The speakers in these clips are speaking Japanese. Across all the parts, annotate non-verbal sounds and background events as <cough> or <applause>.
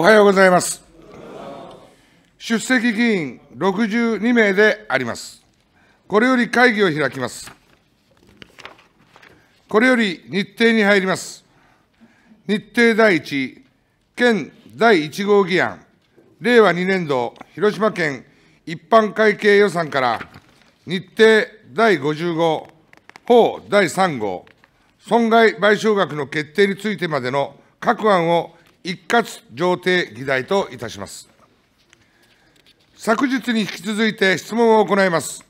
おはようございます。出席議員62名であります。これより会議を開きます。これより日程に入ります。日程第1、県第1号議案、令和2年度広島県一般会計予算から日程第5 5法第3号、損害賠償額の決定についてまでの各案を一括上程議題といたします。昨日に引き続いて質問を行います。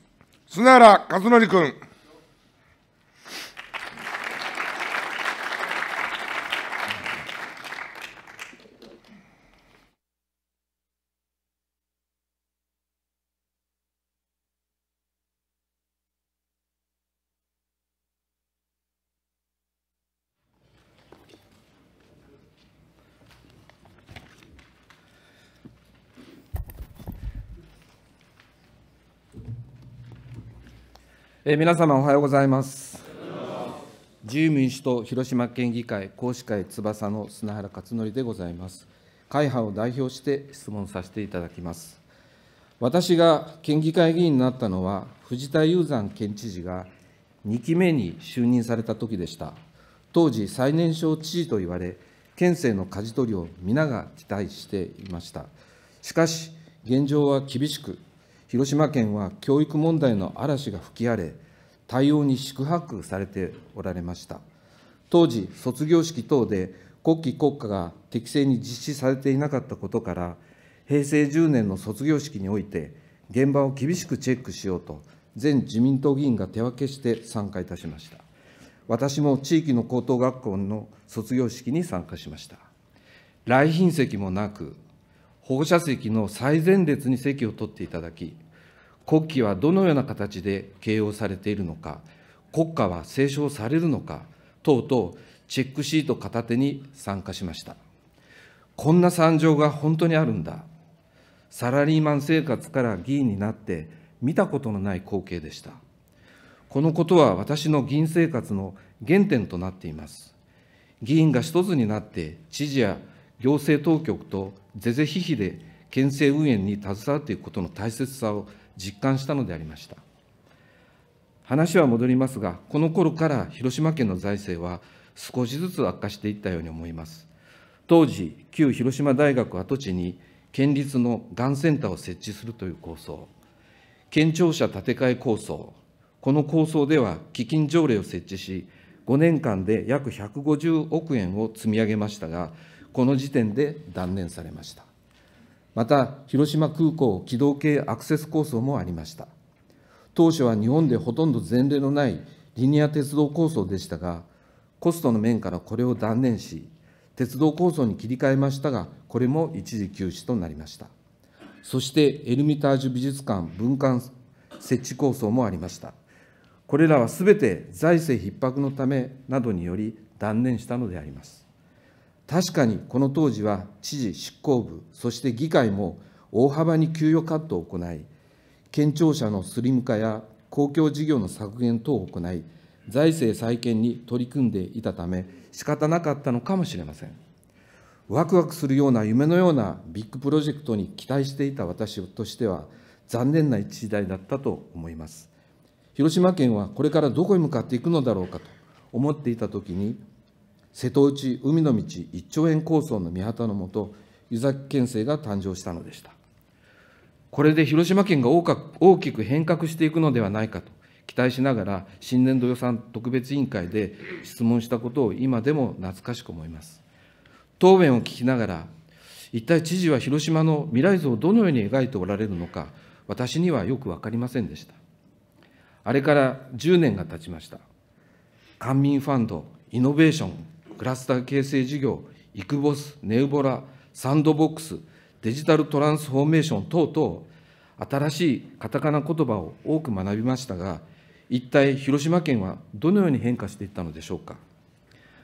砂原和則君。えー、皆様おはようございます自由民主党広島県議会講師会翼の砂原勝則でございます会派を代表して質問させていただきます私が県議会議員になったのは藤田雄山県知事が2期目に就任された時でした当時最年少知事と言われ県政の舵取りを皆が期待していましたしかし現状は厳しく広島県は教育問題の嵐が吹き荒れ、対応に宿泊されておられました。当時、卒業式等で国旗国歌が適正に実施されていなかったことから、平成10年の卒業式において、現場を厳しくチェックしようと、全自民党議員が手分けして参加いたしました。私も地域の高等学校の卒業式に参加しました。来賓席もなく、保護者席の最前列に席を取っていただき、国旗はどのような形で掲揚されているのか、国歌は斉唱されるのか等々、チェックシート片手に参加しました。こんな惨状が本当にあるんだ。サラリーマン生活から議員になって見たことのない光景でした。このことは私の議員生活の原点となっています。議員が一つになって知事や行政当局と是々非々で県政運営に携わっていくことの大切さを実感したのでありました。話は戻りますが、この頃から広島県の財政は少しずつ悪化していったように思います。当時、旧広島大学跡地に県立のがんセンターを設置するという構想、県庁舎建て替え構想、この構想では基金条例を設置し、5年間で約150億円を積み上げましたが、この時点で断念されました。また、広島空港機動系アクセス構想もありました。当初は日本でほとんど前例のないリニア鉄道構想でしたが、コストの面からこれを断念し、鉄道構想に切り替えましたが、これも一時休止となりました。そして、エルミタージュ美術館文館設置構想もありました。これらはすべて財政逼迫のためなどにより断念したのであります。確かにこの当時は知事、執行部、そして議会も大幅に給与カットを行い、県庁舎のスリム化や公共事業の削減等を行い、財政再建に取り組んでいたため、仕方なかったのかもしれません。ワクワクするような夢のようなビッグプロジェクトに期待していた私としては、残念な一時代だったと思います。広島県はこれからどこへ向かっていくのだろうかと思っていたときに、瀬戸内海の道1兆円構想の見旗のもと、湯崎県政が誕生したのでした。これで広島県が大きく変革していくのではないかと期待しながら、新年度予算特別委員会で質問したことを今でも懐かしく思います。答弁を聞きながら、一体知事は広島の未来像をどのように描いておられるのか、私にはよく分かりませんでした。あれから10年が経ちました。官民ファンド、イノベーション、クラスター形成事業、イクボス、ネウボラ、サンドボックス、デジタルトランスフォーメーション等々、新しいカタカナ言葉を多く学びましたが、一体広島県はどのように変化していったのでしょうか。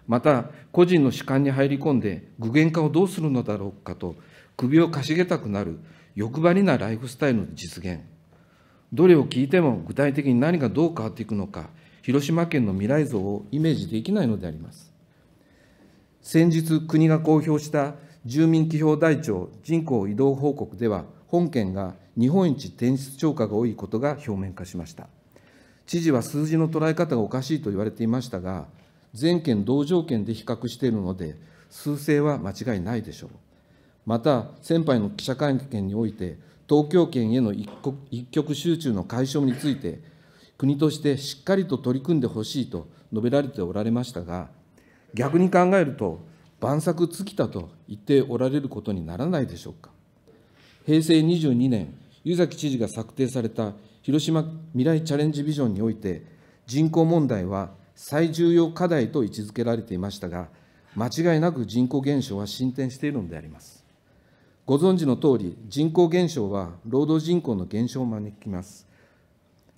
また、個人の主観に入り込んで、具現化をどうするのだろうかと、首をかしげたくなる欲張りなライフスタイルの実現、どれを聞いても具体的に何がどう変わっていくのか、広島県の未来像をイメージできないのであります。先日、国が公表した住民基本台帳人口移動報告では、本県が日本一転出超過が多いことが表面化しました。知事は数字の捉え方がおかしいと言われていましたが、全県同条件で比較しているので、数勢は間違いないでしょう。また、先輩の記者会見において、東京圏への一極集中の解消について、国としてしっかりと取り組んでほしいと述べられておられましたが、逆に考えると、万策尽きたと言っておられることにならないでしょうか。平成22年、湯崎知事が策定された広島未来チャレンジビジョンにおいて、人口問題は最重要課題と位置づけられていましたが、間違いなく人口減少は進展しているのであります。ご存知の通り、人口減少は労働人口の減少を招きます。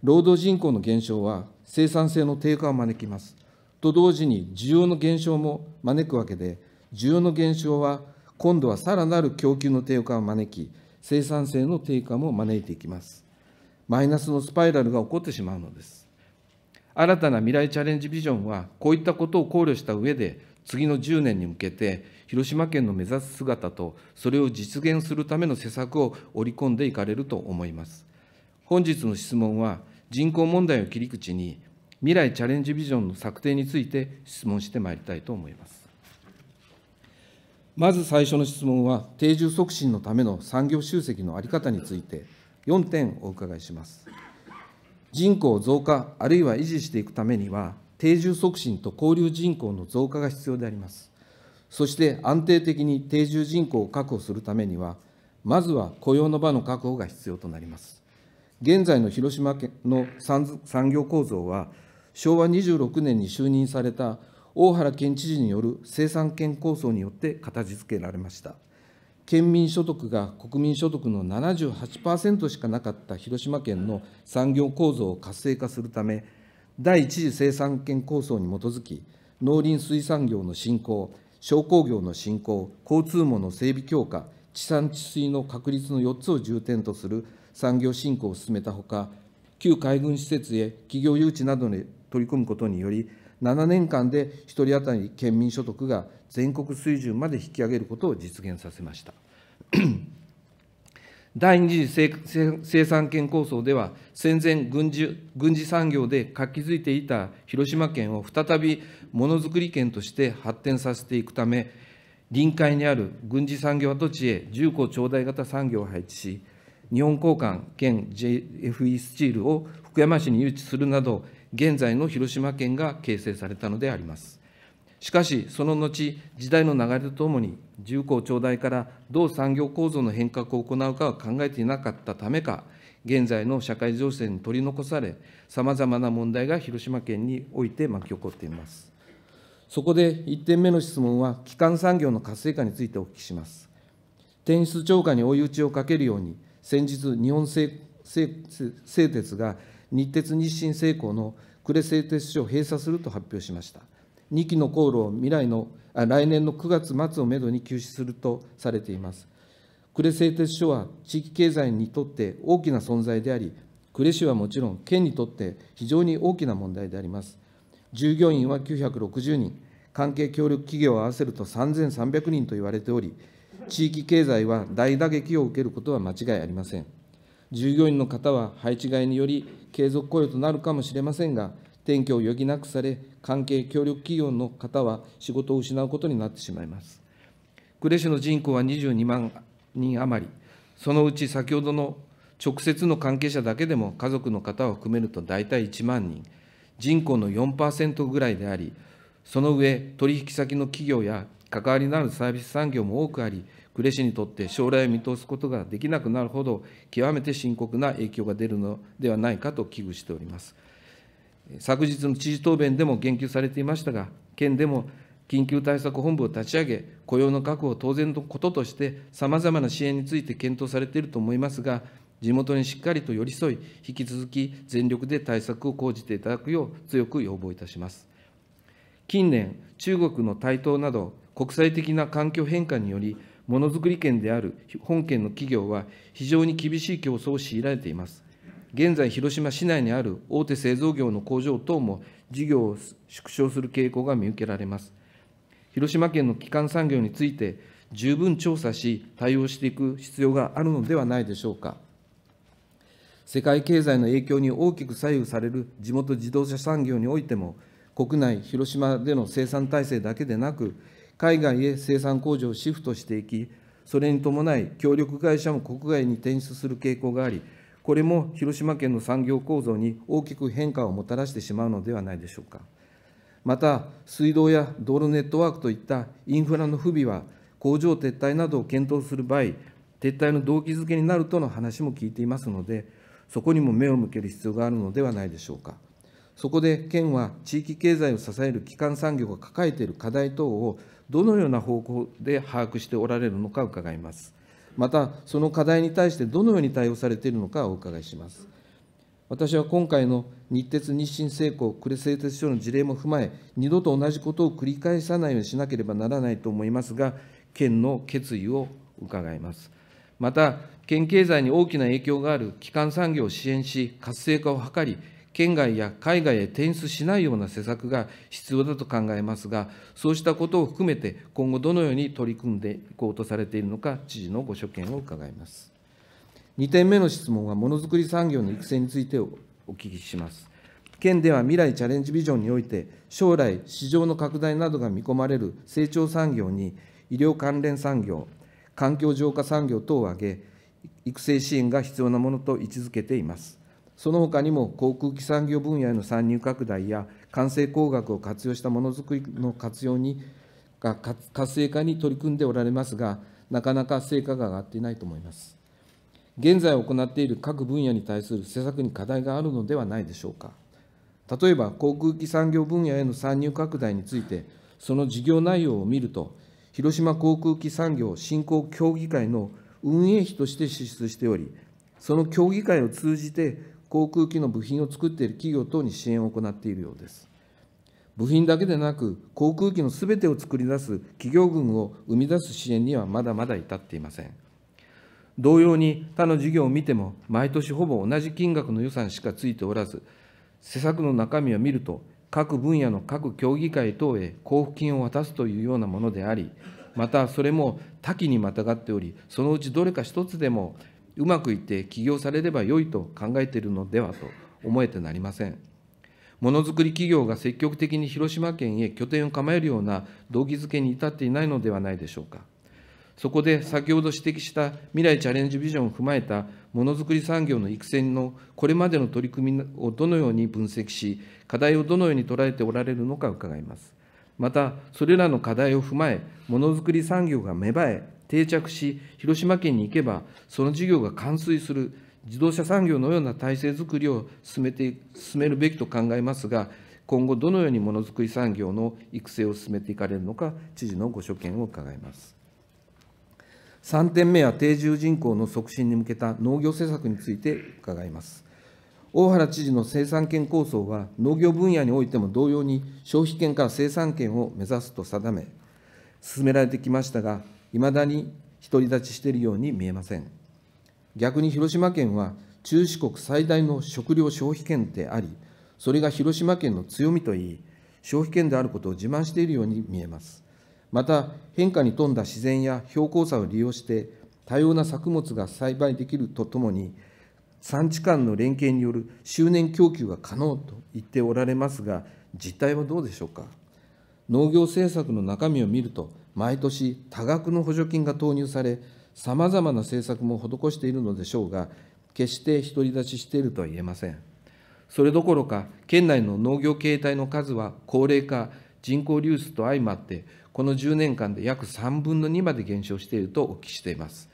労働人口の減少は生産性の低下を招きます。と同時に需要の減少も招くわけで、需要の減少は今度はさらなる供給の低下を招き、生産性の低下も招いていきます。マイナスのスパイラルが起こってしまうのです。新たな未来チャレンジビジョンは、こういったことを考慮した上で、次の10年に向けて、広島県の目指す姿と、それを実現するための施策を織り込んでいかれると思います。本日の質問は、人口問題を切り口に、未来チャレンジビジョンの策定について質問してまいりたいと思います。まず最初の質問は、定住促進のための産業集積の在り方について、4点お伺いします。人口増加、あるいは維持していくためには、定住促進と交流人口の増加が必要であります。そして安定的に定住人口を確保するためには、まずは雇用の場の確保が必要となります。現在の広島県の産業構造は、昭和26年に就任された大原県知事による生産権構想によって形付けられました。県民所得が国民所得の78%しかなかった広島県の産業構造を活性化するため、第一次生産権構想に基づき、農林水産業の振興、商工業の振興、交通網の整備強化、地産地水の確立の4つを重点とする産業振興を進めたほか、旧海軍施設へ企業誘致など取り組むことにより、7年間で1人当たり県民所得が全国水準まで引き上げることを実現させました。<clears throat> 第二次生産圏構想では、戦前軍事、軍事産業で活気づいていた広島県を再びものづくり県として発展させていくため、臨海にある軍事産業跡地へ重工長大型産業を配置し、日本交換兼 JFE スチールを福山市に誘致するなど、現在の広島県が形成されたのであります。しかし、その後、時代の流れとともに、重工長大からどう産業構造の変革を行うかは考えていなかったためか、現在の社会情勢に取り残され、さまざまな問題が広島県において巻き起こっています。そこで1点目の質問は、基幹産業の活性化についてお聞きします。転出超過に追い打ちをかけるように、先日、日本製鉄が日鉄日清製鋼の呉製鉄所を閉鎖すると発表しました。2基の航路を未来のあ来年の9月末をめどに休止するとされています。呉製鉄所は地域経済にとって大きな存在であり、呉市はもちろん県にとって非常に大きな問題であります。従業員は960人、関係協力企業を合わせると3300人と言われており、地域経済は大打撃を受けることは間違いありません。従業員の方は配置えにより継続雇用となるかもしれませんが、転居を余儀なくされ、関係協力企業の方は仕事を失うことになってしまいます。呉市の人口は22万人余り、そのうち先ほどの直接の関係者だけでも家族の方を含めると大体1万人、人口の4%ぐらいであり、その上、取引先の企業や関わりのあるサービス産業も多くあり、呉市にとって将来を見通すことができなくなるほど、極めて深刻な影響が出るのではないかと危惧しております。昨日の知事答弁でも言及されていましたが、県でも緊急対策本部を立ち上げ、雇用の確保を当然のこととして、さまざまな支援について検討されていると思いますが、地元にしっかりと寄り添い、引き続き全力で対策を講じていただくよう強く要望いたします。近年、中国の台頭など、国際的な環境変化により、ものづくり県である本県の企業は、非常に厳しい競争を強いられています。現在、広島市内にある大手製造業の工場等も、事業を縮小する傾向が見受けられます。広島県の基幹産業について、十分調査し、対応していく必要があるのではないでしょうか。世界経済の影響に大きく左右される地元自動車産業においても、国内、広島での生産体制だけでなく、海外へ生産工場をシフトしていき、それに伴い、協力会社も国外に転出する傾向があり、これも広島県の産業構造に大きく変化をもたらしてしまうのではないでしょうか。また、水道や道路ネットワークといったインフラの不備は、工場撤退などを検討する場合、撤退の動機づけになるとの話も聞いていますので、そこにも目を向ける必要があるのではないでしょうか。そこで県は地域経済を支える基幹産業が抱えている課題等をどのような方向で把握しておられるのか伺います。また、その課題に対してどのように対応されているのかお伺いします。私は今回の日鉄、日清製鋼、呉製鉄所の事例も踏まえ、二度と同じことを繰り返さないようにしなければならないと思いますが、県の決意を伺います。また、県経済に大きな影響がある基幹産業を支援し、活性化を図り、県外や海外へ転出しないような施策が必要だと考えますが、そうしたことを含めて、今後どのように取り組んでいこうとされているのか、知事のご所見を伺います。2点目の質問は、ものづくり産業の育成についてお聞きします。県では未来チャレンジビジョンにおいて、将来、市場の拡大などが見込まれる成長産業に、医療関連産業、環境浄化産業等を挙げ、育成支援が必要なものと位置づけています。その他にも航空機産業分野への参入拡大や、完成工学を活用したものづくりの活用に、活性化に取り組んでおられますが、なかなか成果が上がっていないと思います。現在行っている各分野に対する施策に課題があるのではないでしょうか。例えば、航空機産業分野への参入拡大について、その事業内容を見ると、広島航空機産業振興協議会の運営費として支出しており、その協議会を通じて、航空機の部品を作っている企業等に支援を行っているようです。部品だけでなく、航空機のすべてを作り出す企業群を生み出す支援にはまだまだ至っていません。同様に他の事業を見ても、毎年ほぼ同じ金額の予算しかついておらず、施策の中身を見ると、各分野の各協議会等へ交付金を渡すというようなものであり、またそれも多岐にまたがっており、そのうちどれか一つでもうまくいって起業されれば良いと考えているのではと思えてなりません。ものづくり企業が積極的に広島県へ拠点を構えるような動機づけに至っていないのではないでしょうか。そこで先ほど指摘した未来チャレンジビジョンを踏まえたものづくり産業の育成のこれまでの取り組みをどのように分析し、課題をどのように捉えておられるのか伺います。また、それらの課題を踏まえ、ものづくり産業が芽生え、定着し、広島県に行けば、その事業が完遂する、自動車産業のような体制づくりを進めて進めるべきと考えますが、今後、どのようにものづくり産業の育成を進めていかれるのか、知事のご所見を伺います。3点目は定住人口の促進に向けた農業政策について伺います。大原知事の生産権構想は、農業分野においても同様に消費権から生産権を目指すと定め、進められてきましたが、いまだに独り立ちしているように見えません。逆に広島県は中四国最大の食料消費県であり、それが広島県の強みといい、消費県であることを自慢しているように見えます。また、変化に富んだ自然や標高差を利用して、多様な作物が栽培できるとともに、産地間の連携による周年供給が可能と言っておられますが、実態はどうでしょうか。農業政策の中身を見ると、毎年多額の補助金が投入され、さまざまな政策も施しているのでしょうが、決して独り立ちしているとは言えません。それどころか、県内の農業形態の数は高齢化、人口流出と相まって、この10年間で約3分の2まで減少しているとお聞きしています。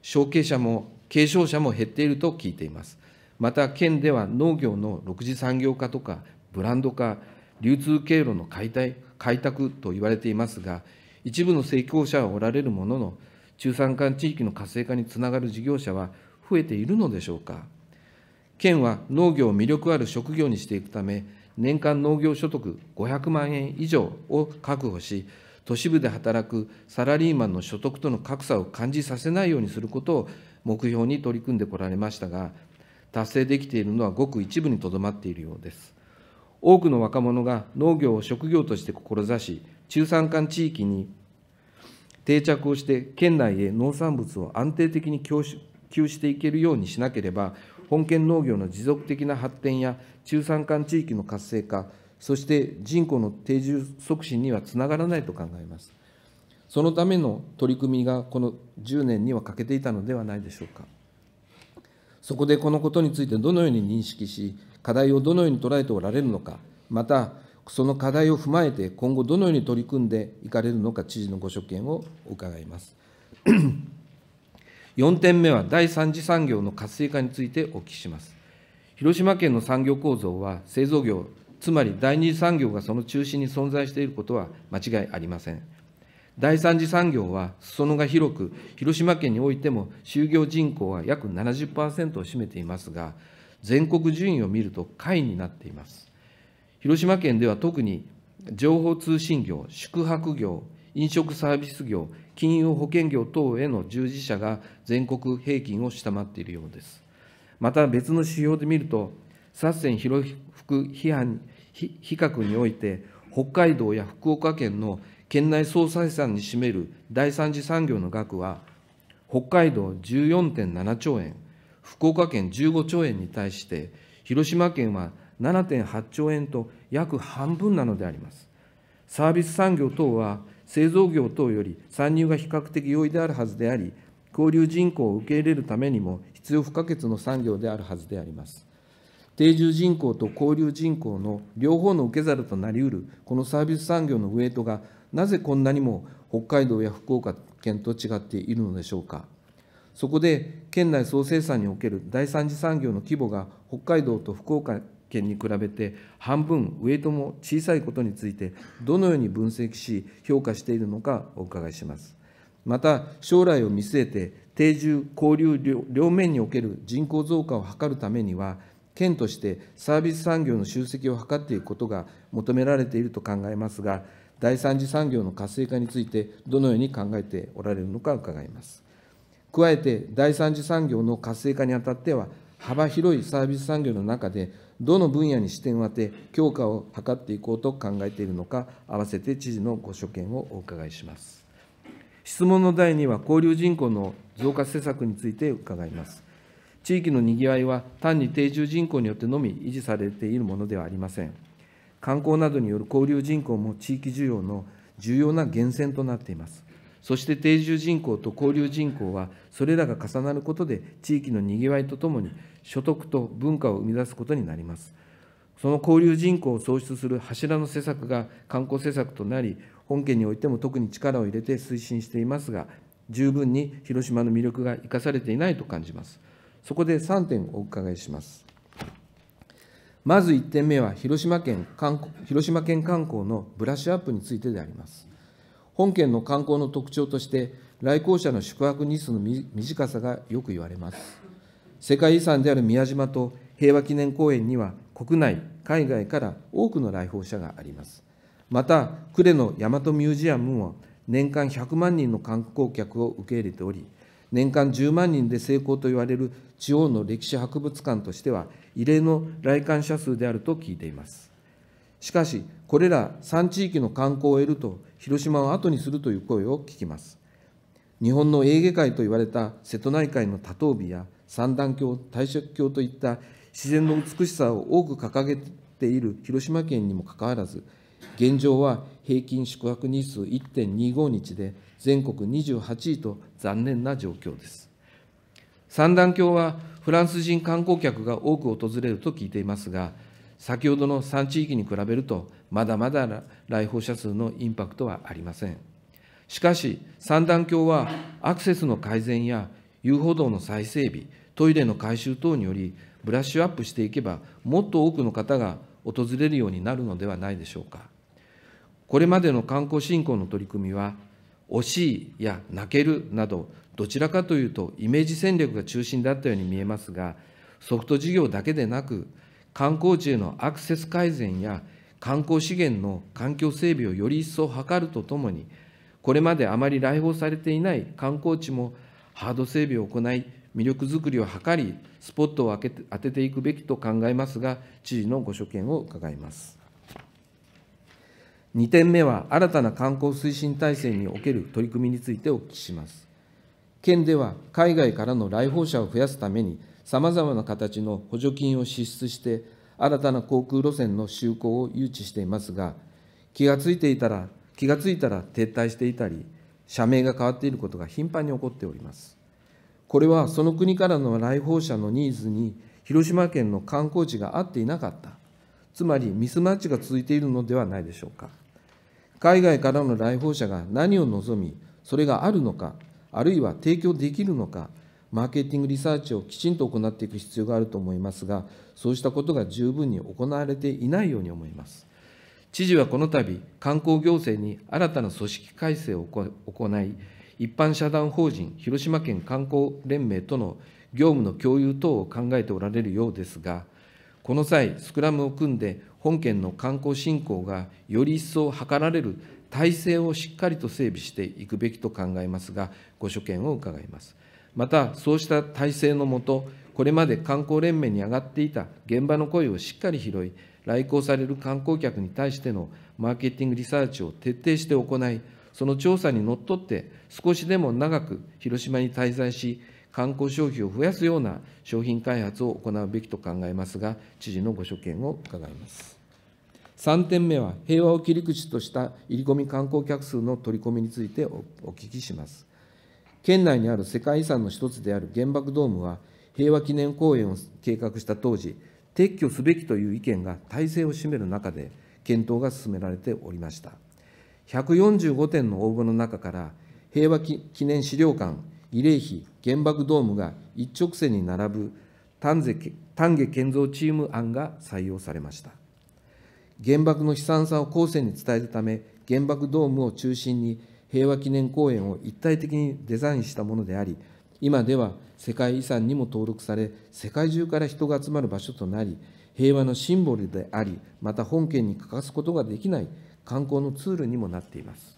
承継者も継承者も減っていると聞いています。また、県では農業の6次産業化とか、ブランド化、流通経路の解体、開拓と言われていますが、一部の成功者はおられるものの、中山間地域の活性化につながる事業者は増えているのでしょうか。県は農業を魅力ある職業にしていくため、年間農業所得500万円以上を確保し、都市部で働くサラリーマンの所得との格差を感じさせないようにすることを目標に取り組んでこられましたが、達成できているのはごく一部にとどまっているようです。多くの若者が農業を職業として志し、中山間地域に定着をして、県内へ農産物を安定的に供給していけるようにしなければ、本県農業の持続的な発展や中山間地域の活性化、そして人口の定住促進にはつながらないと考えます。そのための取り組みがこの10年には欠けていたのではないでしょうか。そこでこのことについてどのように認識し、課題をどのように捉えておられるのか、また、その課題を踏まえて、今後どのように取り組んでいかれるのか、知事のご所見を伺います。4 <coughs> 点目は、第3次産業の活性化についてお聞きします。広島県の産業構造は、製造業、つまり第二次産業がその中心に存在していることは間違いありません。第三次産業は裾野が広く、広島県においても就業人口は約70%を占めていますが、全国順位を見ると下位になっています。広島県では特に情報通信業、宿泊業、飲食サービス業、金融保険業等への従事者が全国平均を下回っているようです。また別の指標で見ると、薩線広福批判比較において、北海道や福岡県の県内総採算に占める第三次産業の額は、北海道14.7兆円、福岡県15兆円に対して、広島県は7.8兆円と約半分なのであります。サービス産業等は製造業等より参入が比較的容易であるはずであり、交流人口を受け入れるためにも必要不可欠の産業であるはずであります。定住人口と交流人口の両方の受け皿となりうるこのサービス産業のウェイトがなぜこんなにも北海道や福岡県と違っているのでしょうか。そこで県内総生産における第三次産業の規模が北海道と福岡県に比べて半分、ウとイトも小さいことについて、どのように分析し、評価しているのかお伺いします。また、将来を見据えて、定住、交流両面における人口増加を図るためには、県としてサービス産業の集積を図っていくことが求められていると考えますが、第三次産業の活性化について、どのように考えておられるのか伺います。加えて、第三次産業の活性化にあたっては、幅広いサービス産業の中で、どの分野に視点を当て、強化を図っていこうと考えているのか、合わせて知事のご所見をお伺いします。質問の第2は、交流人口の増加施策について伺います。地域のにぎわいは単に定住人口によってのみ維持されているものではありません。観光などによる交流人口も地域需要の重要な源泉となっています。そして定住人口と交流人口は、それらが重なることで、地域のにぎわいとともに、所得と文化を生み出すことになります。その交流人口を創出する柱の施策が観光施策となり、本県においても特に力を入れて推進していますが、十分に広島の魅力が生かされていないと感じます。そこで3点お伺いします。まず1点目は広島県観光、広島県観光のブラッシュアップについてであります。本県の観光の特徴として、来校者の宿泊日数の短さがよく言われます。世界遺産である宮島と平和記念公園には、国内、海外から多くの来訪者があります。また、呉の大和ミュージアムも、年間100万人の観光客を受け入れており、年間10万人で成功と言われる地方の歴史博物館としては、異例の来館者数であると聞いています。しかし、これら3地域の観光を得ると、広島を後にするという声を聞きます。日本のエーゲ海と言われた瀬戸内海の多頭尾や三段橋、大石橋といった自然の美しさを多く掲げている広島県にもかかわらず、現状は平均宿泊日数1.25日で、全国28位と残念な状況です。三段橋はフランス人観光客が多く訪れると聞いていますが、先ほどの3地域に比べると、まだまだ来訪者数のインパクトはありません。しかし、三段橋はアクセスの改善や遊歩道の再整備、トイレの改修等により、ブラッシュアップしていけば、もっと多くの方が訪れるようになるのではないでしょうか。これまでの観光振興の取り組みは、惜しいや泣けるなど、どちらかというとイメージ戦略が中心だったように見えますが、ソフト事業だけでなく、観光地へのアクセス改善や観光資源の環境整備をより一層図るとともに、これまであまり来訪されていない観光地もハード整備を行い、魅力づくりを図り、スポットを当てていくべきと考えますが、知事のご所見を伺います。2点目は、新たな観光推進体制における取り組みについてお聞きします。県では、海外からの来訪者を増やすために、さまざまな形の補助金を支出して、新たな航空路線の就航を誘致していますが、気がついていたら、気がついたら撤退していたり、社名が変わっていることが頻繁に起こっております。これはその国からの来訪者のニーズに広島県の観光地が合っていなかった、つまりミスマッチが続いているのではないでしょうか。海外からの来訪者が何を望み、それがあるのか、あるいは提供できるのか、マーケティングリサーチをきちんと行っていく必要があると思いますが、そうしたことが十分に行われていないように思います。知事はこの度、観光行政に新たな組織改正を行い、一般社団法人広島県観光連盟との業務の共有等を考えておられるようですが、この際、スクラムを組んで、本県の観光振興がより一層図られる体制をしっかりと整備していくべきと考えますが、ご所見を伺います。また、そうした体制のもと、これまで観光連盟に上がっていた現場の声をしっかり拾い、来航される観光客に対してのマーケティングリサーチを徹底して行い、その調査にのっとって、少しでも長く広島に滞在し、観光消費を増やすような商品開発を行うべきと考えますが、知事のご所見を伺います。3点目は、平和を切り口とした入り込み観光客数の取り込みについてお聞きします。県内にある世界遺産の一つである原爆ドームは、平和記念公園を計画した当時、撤去すべきという意見が大勢を占める中で、検討が進められておりました。145点の応募の中から、平和記念資料館、慰霊碑、原爆ドームが一直線に並ぶ丹下建造チーム案が採用されました。原爆の悲惨さを後世に伝えるため、原爆ドームを中心に平和記念公園を一体的にデザインしたものであり、今では世界遺産にも登録され、世界中から人が集まる場所となり、平和のシンボルであり、また本県に欠かすことができない観光のツールにもなっています。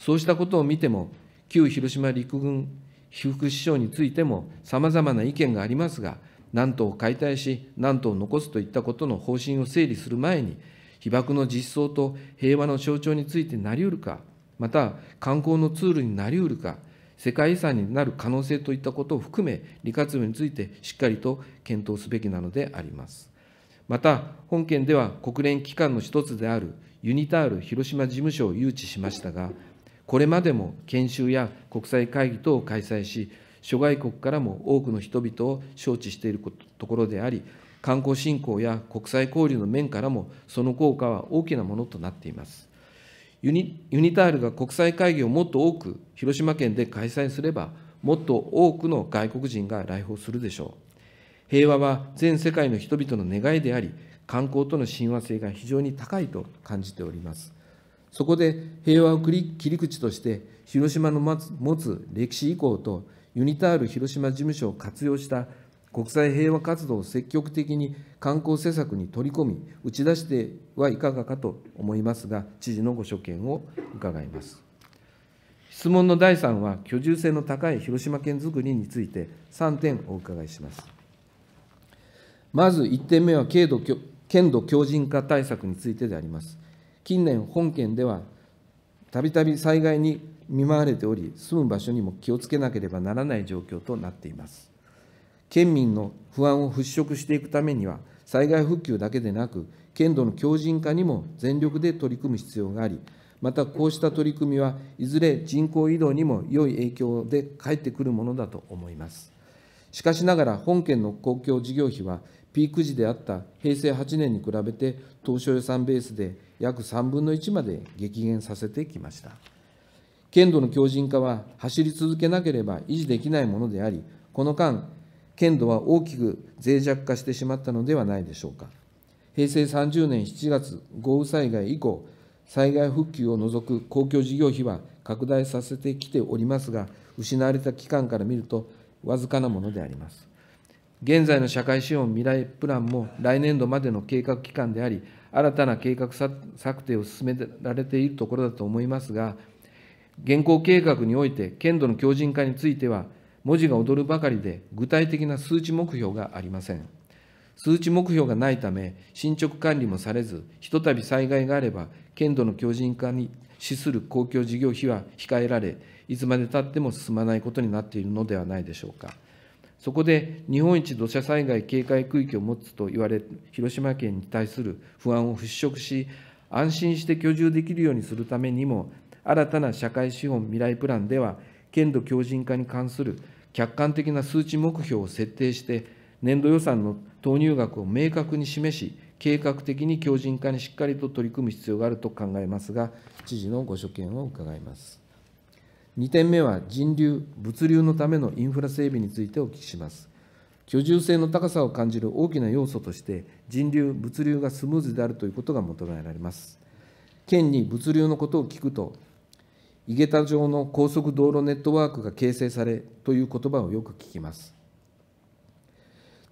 そうしたことを見ても、旧広島陸軍被服支廠についても、さまざまな意見がありますが、南東を解体し、南東を残すといったことの方針を整理する前に、被爆の実相と平和の象徴についてなりうるか、また観光のツールになりうるか、世界遺産になる可能性といったことを含め、利活用についてしっかりと検討すべきなのであります。また、本件では国連機関の一つであるユニタール広島事務所を誘致しましたが、これまでも研修や国際会議等を開催し、諸外国からも多くの人々を招致しているところであり、観光振興や国際交流の面からも、その効果は大きなものとなっています。ユニユニタールが国際会議をもっと多く広島県で開催すれば、もっと多くの外国人が来訪するでしょう。平和は全世界の人々の願いであり、観光との親和性が非常に高いと感じております。そこで平和を切り口として、広島の持つ歴史以降とユニタール広島事務所を活用した国際平和活動を積極的に観光施策に取り込み、打ち出してはいかがかと思いますが、知事のご所見を伺います。質問の第3は、居住性の高い広島県づくりについて、3点お伺いします。まず1点目は軽度、県土強靭化対策についてであります。近年、本県では、たびたび災害に見舞われており、住む場所にも気をつけなければならない状況となっています。県民の不安を払拭していくためには、災害復旧だけでなく、県土の強靭化にも全力で取り組む必要があり、またこうした取り組みはいずれ人口移動にも良い影響で返ってくるものだと思います。しかしながら本県の公共事業費はピーク時であった平成8年に比べて当初予算ベースで約3分の1まで激減させてきました。県土の強靭化は走り続けなければ維持できないものであり、この間、剣道は大きく脆弱化してしまったのではないでしょうか。平成30年7月、豪雨災害以降、災害復旧を除く公共事業費は拡大させてきておりますが、失われた期間から見ると、わずかなものであります。現在の社会資本未来プランも来年度までの計画期間であり、新たな計画策定を進められているところだと思いますが、現行計画において、剣道の強靭化については、文字が踊るばかりで具体的な数値目標がありません。数値目標がないため、進捗管理もされず、ひとたび災害があれば、県土の強靭化に資する公共事業費は控えられ、いつまでたっても進まないことになっているのではないでしょうか。そこで、日本一土砂災害警戒区域を持つと言われ広島県に対する不安を払拭し、安心して居住できるようにするためにも、新たな社会資本未来プランでは、剣道強靭化に関する客観的な数値目標を設定して、年度予算の投入額を明確に示し、計画的に強靭化にしっかりと取り組む必要があると考えますが、知事のご所見を伺います。2点目は人流、物流のためのインフラ整備についてお聞きします。居住性の高さを感じる大きな要素として、人流、物流がスムーズであるということが求められます。県に物流のことを聞くと、井桁上の高速道路ネットワークが形成されという言葉をよく聞きます。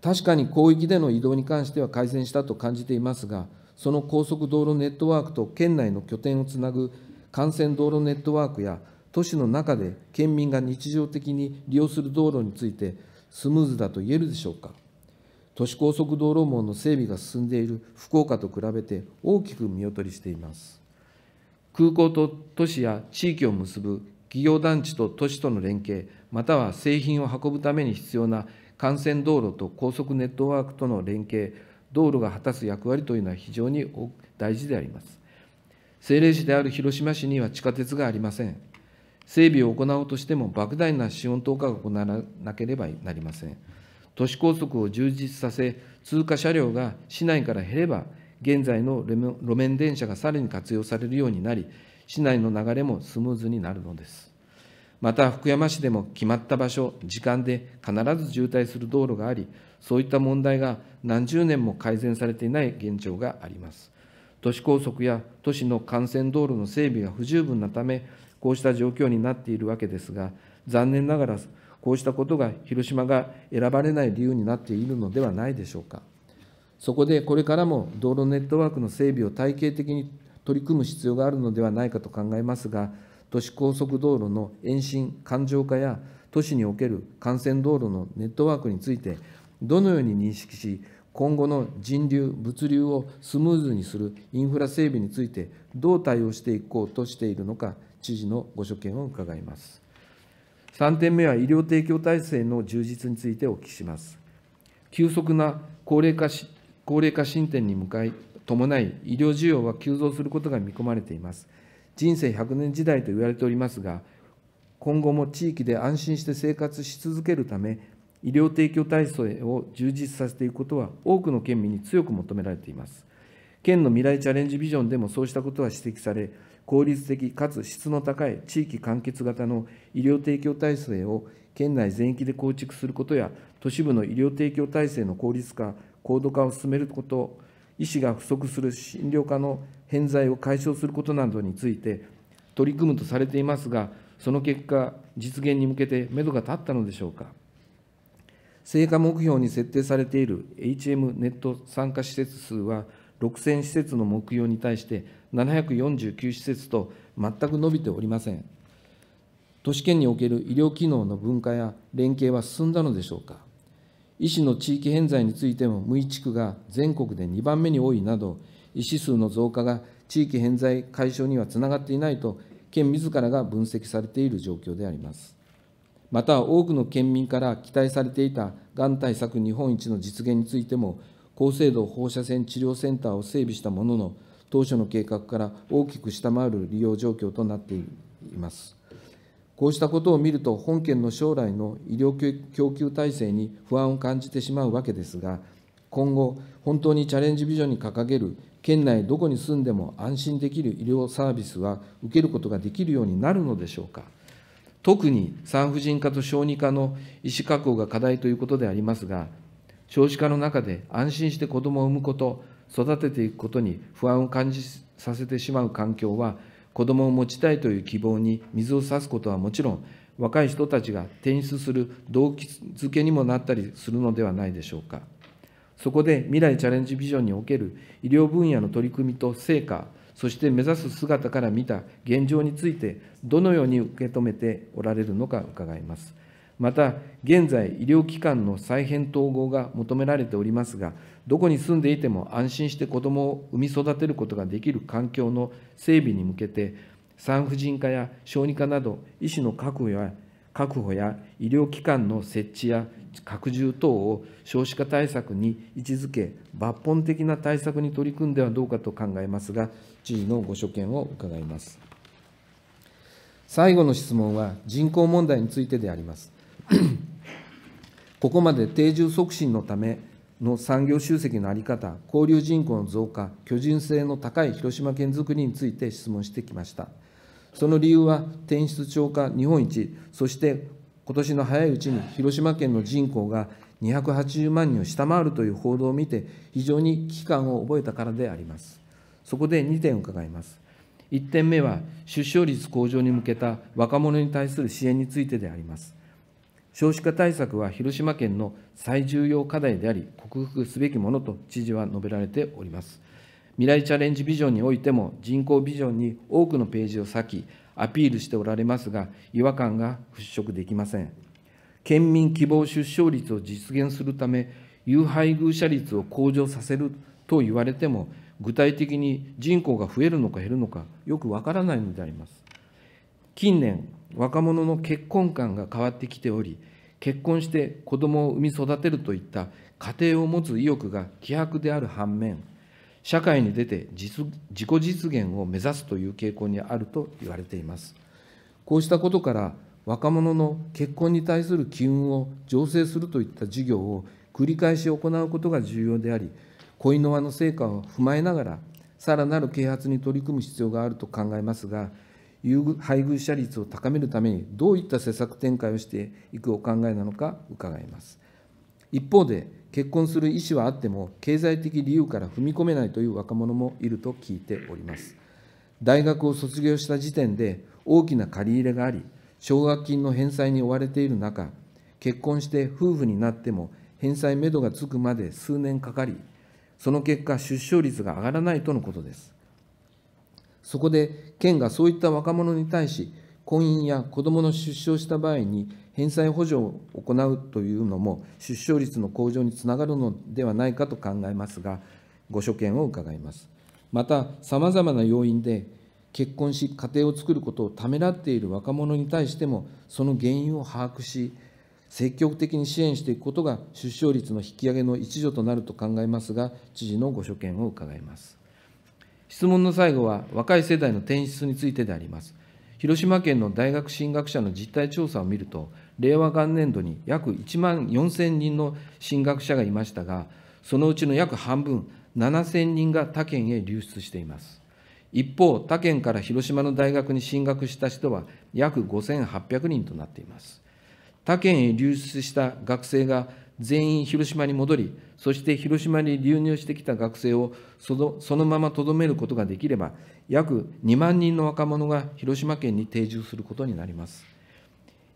確かに広域での移動に関しては改善したと感じていますが、その高速道路ネットワークと県内の拠点をつなぐ幹線道路ネットワークや、都市の中で県民が日常的に利用する道路について、スムーズだと言えるでしょうか。都市高速道路網の整備が進んでいる福岡と比べて大きく見劣りしています。空港と都市や地域を結ぶ企業団地と都市との連携、または製品を運ぶために必要な幹線道路と高速ネットワークとの連携、道路が果たす役割というのは非常に大事であります。政令市である広島市には地下鉄がありません。整備を行おうとしても、莫大な資本投下が行わなければなりません。都市高速を充実させ、通過車両が市内から減れば、現在の路面電車がさらに活用されるようになり、市内の流れもスムーズになるのです。また、福山市でも決まった場所、時間で必ず渋滞する道路があり、そういった問題が何十年も改善されていない現状があります。都市高速や都市の幹線道路の整備が不十分なため、こうした状況になっているわけですが、残念ながら、こうしたことが広島が選ばれない理由になっているのではないでしょうか。そこでこれからも道路ネットワークの整備を体系的に取り組む必要があるのではないかと考えますが、都市高速道路の延伸、環状化や都市における幹線道路のネットワークについて、どのように認識し、今後の人流、物流をスムーズにするインフラ整備について、どう対応していこうとしているのか、知事のご所見を伺います。3点目は医療提供体制の充実についてお聞きします。急速な高齢化し高齢化進展に向かい、伴い、医療需要は急増することが見込まれています。人生100年時代と言われておりますが、今後も地域で安心して生活し続けるため、医療提供体制を充実させていくことは、多くの県民に強く求められています。県の未来チャレンジビジョンでもそうしたことは指摘され、効率的かつ質の高い地域完結型の医療提供体制を県内全域で構築することや、都市部の医療提供体制の効率化、高度化を進めること、医師が不足する診療科の偏在を解消することなどについて、取り組むとされていますが、その結果、実現に向けて目処が立ったのでしょうか。成果目標に設定されている HM ネット参加施設数は、6000施設の目標に対して、749施設と全く伸びておりません。都市圏における医療機能の分化や連携は進んだのでしょうか。医師の地域偏在についても、無医地区が全国で2番目に多いなど、医師数の増加が地域偏在解消にはつながっていないと、県自らが分析されている状況であります。また、多くの県民から期待されていたがん対策日本一の実現についても、高精度放射線治療センターを整備したものの、当初の計画から大きく下回る利用状況となっています。こうしたことを見ると、本県の将来の医療供給体制に不安を感じてしまうわけですが、今後、本当にチャレンジビジョンに掲げる、県内どこに住んでも安心できる医療サービスは受けることができるようになるのでしょうか。特に産婦人科と小児科の医師確保が課題ということでありますが、少子化の中で安心して子どもを産むこと、育てていくことに不安を感じさせてしまう環境は、子供を持ちたいという希望に水を差すことはもちろん、若い人たちが転出する動機づけにもなったりするのではないでしょうか。そこで未来チャレンジビジョンにおける医療分野の取り組みと成果、そして目指す姿から見た現状について、どのように受け止めておられるのか伺います。また、現在、医療機関の再編統合が求められておりますが、どこに住んでいても安心して子どもを産み育てることができる環境の整備に向けて、産婦人科や小児科など、医師の確保や確保や医療機関の設置や拡充等を少子化対策に位置づけ、抜本的な対策に取り組んではどうかと考えますが、知事のご所見を伺います。最後の質問は人口問題についてであります。<clears throat> ここまで定住促進のための産業集積の在り方、交流人口の増加、居人性の高い広島県づくりについて質問してきました。その理由は、転出超過日本一、そして今年の早いうちに広島県の人口が280万人を下回るという報道を見て、非常に危機感を覚えたからであります。そこで2点伺います。1点目は、出生率向上に向けた若者に対する支援についてであります。少子化対策は広島県の最重要課題であり、克服すべきものと知事は述べられております。未来チャレンジビジョンにおいても、人口ビジョンに多くのページを割き、アピールしておられますが、違和感が払拭できません。県民希望出生率を実現するため、有配偶者率を向上させると言われても、具体的に人口が増えるのか減るのか、よくわからないのであります。近年、若者の結婚観が変わってきており、結婚して子供を産み育てるといった家庭を持つ意欲が希薄である反面、社会に出て自己実現を目指すという傾向にあると言われています。こうしたことから、若者の結婚に対する機運を醸成するといった事業を繰り返し行うことが重要であり、恋の輪の成果を踏まえながら、さらなる啓発に取り組む必要があると考えますが、配偶者率を高めるためにどういった施策展開をしていくお考えなのか伺います。一方で、結婚する意思はあっても、経済的理由から踏み込めないという若者もいると聞いております。大学を卒業した時点で大きな借り入れがあり、奨学金の返済に追われている中、結婚して夫婦になっても返済めどがつくまで数年かかり、その結果、出生率が上がらないとのことです。そこで県がそういった若者に対し、婚姻や子どもの出生した場合に返済補助を行うというのも、出生率の向上につながるのではないかと考えますが、ご所見を伺います。また、さまざまな要因で、結婚し、家庭を作ることをためらっている若者に対しても、その原因を把握し、積極的に支援していくことが出生率の引き上げの一助となると考えますが、知事のご所見を伺います。質問の最後は、若い世代の転出についてであります。広島県の大学進学者の実態調査を見ると、令和元年度に約1万4000人の進学者がいましたが、そのうちの約半分、7000人が他県へ流出しています。一方、他県から広島の大学に進学した人は約5800人となっています。他県へ流出した学生が全員広島に戻り、そして広島に流入してきた学生をそのそのままとどめることができれば、約2万人の若者が広島県に定住することになります。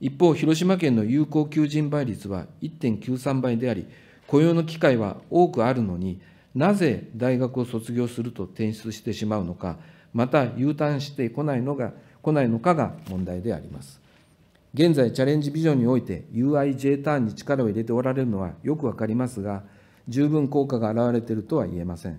一方、広島県の有効求人倍率は1.93倍であり、雇用の機会は多くあるのに、なぜ大学を卒業すると転出してしまうのか、また U ターンしてこないのが来ないのかが問題であります。現在、チャレンジビジョンにおいて UIJ ターンに力を入れておられるのはよくわかりますが、十分効果が現れているとは言えません。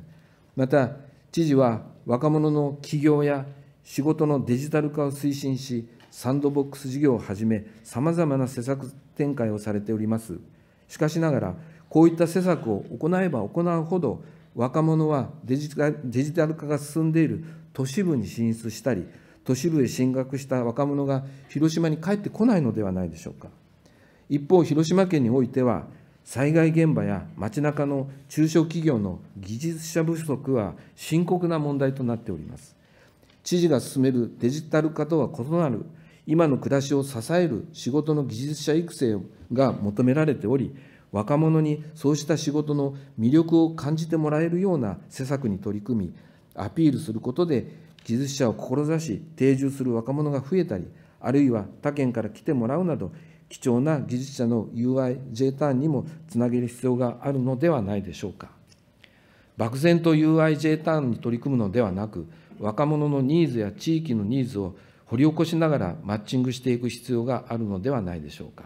また、知事は若者の起業や仕事のデジタル化を推進し、サンドボックス事業をはじめ、さまざまな施策展開をされております。しかしながら、こういった施策を行えば行うほど、若者はデジタル化が進んでいる都市部に進出したり、都市部へ進学した若者が広島に帰ってこないのではないでしょうか。一方、広島県においては、災害現場や街中の中小企業の技術者不足は深刻な問題となっております。知事が進めるデジタル化とは異なる、今の暮らしを支える仕事の技術者育成が求められており、若者にそうした仕事の魅力を感じてもらえるような施策に取り組み、アピールすることで技術者を志し定住する若者が増えたりあるいは他県から来てもらうなど貴重な技術者の UIJ ターンにもつなげる必要があるのではないでしょうか漠然と UIJ ターンに取り組むのではなく若者のニーズや地域のニーズを掘り起こしながらマッチングしていく必要があるのではないでしょうか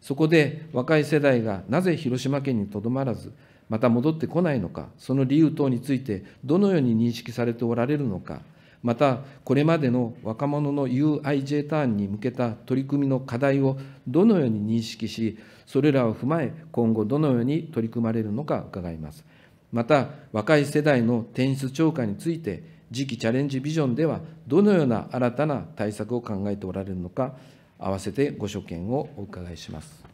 そこで若い世代がなぜ広島県にとどまらずまた戻ってこないのかその理由等についてどのように認識されておられるのかまた、これまでの若者の UIJ ターンに向けた取り組みの課題をどのように認識し、それらを踏まえ、今後どのように取り組まれるのか伺います。また、若い世代の転出超過について、次期チャレンジビジョンでは、どのような新たな対策を考えておられるのか、合わせてご所見をお伺いします。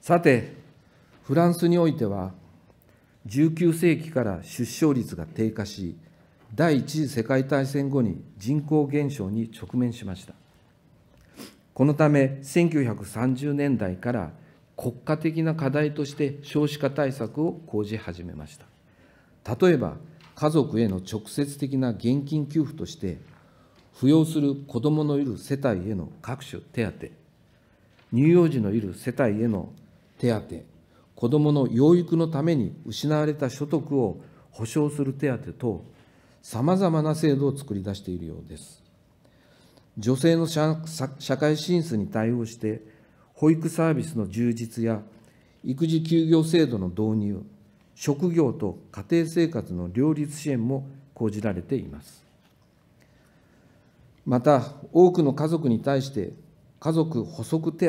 さて、フランスにおいては、19世紀から出生率が低下し、第一次世界大戦後に人口減少に直面しました。このため、1930年代から国家的な課題として少子化対策を講じ始めました。例えば、家族への直接的な現金給付として、扶養する子どものいる世帯への各種手当、乳幼児のいる世帯への手当、子どもの養育のために失われた所得を保障する手当等、さまざまな制度を作り出しているようです。女性の社会進出に対応して、保育サービスの充実や育児休業制度の導入、職業と家庭生活の両立支援も講じられています。また、多くの家族に対して、家族補足手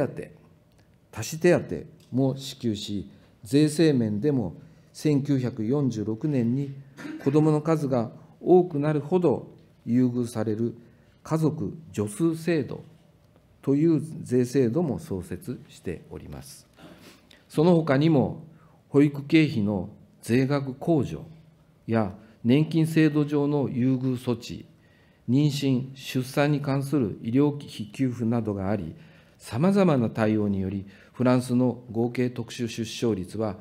当、足し手当も支給し、税制面でも1946年に子どもの数が多くなるほど優遇される家族助数制度という税制度も創設しております。その他にも、保育経費の税額控除や年金制度上の優遇措置、妊娠・出産に関する医療費給付などがあり、さまざまな対応により、フランスの合計特殊出生率は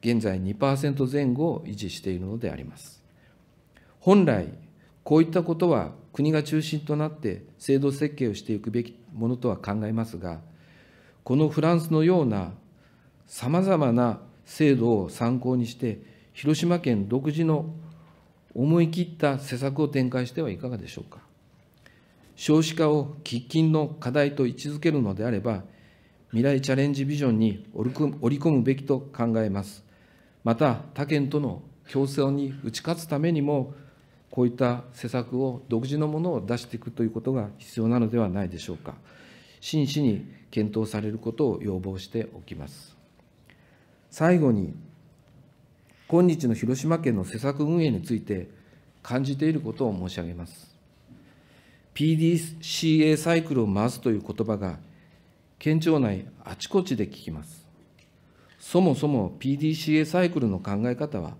現在2%前後を維持しているのであります。本来、こういったことは国が中心となって制度設計をしていくべきものとは考えますが、このフランスのようなさまざまな制度を参考にして、広島県独自の思い切った施策を展開してはいかがでしょうか。少子化を喫緊の課題と位置づけるのであれば、未来チャレンジビジョンに織り込むべきと考えます。また、他県との競争に打ち勝つためにも、こういった施策を独自のものを出していくということが必要なのではないでしょうか。真摯に検討されることを要望しておきます。最後に、今日の広島県の施策運営について感じていることを申し上げます。PDCA サイクルを回すという言葉が、県庁内あちこちで聞きます。そもそも PDCA サイクルの考え方は、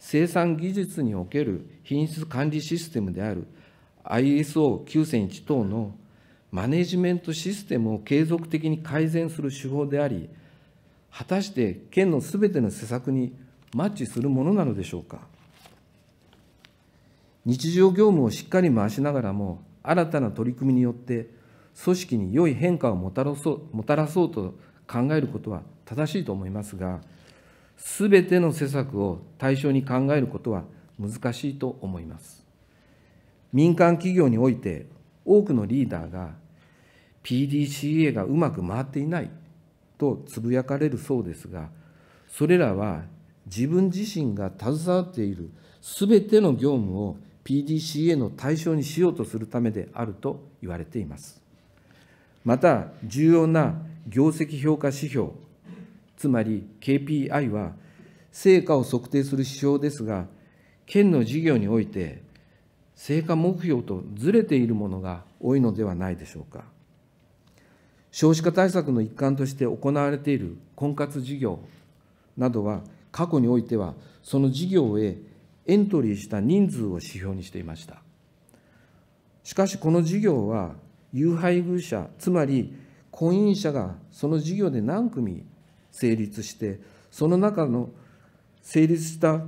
生産技術における品質管理システムである ISO9001 等のマネジメントシステムを継続的に改善する手法であり、果たして県のすべての施策にマッチするものなのでしょうか。日常業務をしっかり回しながらも、新たな取り組みによって、組織に良い変化をもたらそうもたらそうと考えることは正しいと思いますが、すべての施策を対象に考えることは難しいと思います。民間企業において多くのリーダーが PDCA がうまく回っていないとつぶやかれるそうですが、それらは自分自身が携わっているすべての業務を PDCA の対象にしようとするためであると言われています。また、重要な業績評価指標、つまり KPI は、成果を測定する指標ですが、県の事業において、成果目標とずれているものが多いのではないでしょうか。少子化対策の一環として行われている婚活事業などは、過去においては、その事業へエントリーした人数を指標にしていました。しかし、この事業は、有配偶者、つまり婚姻者がその事業で何組成立してその中の成立した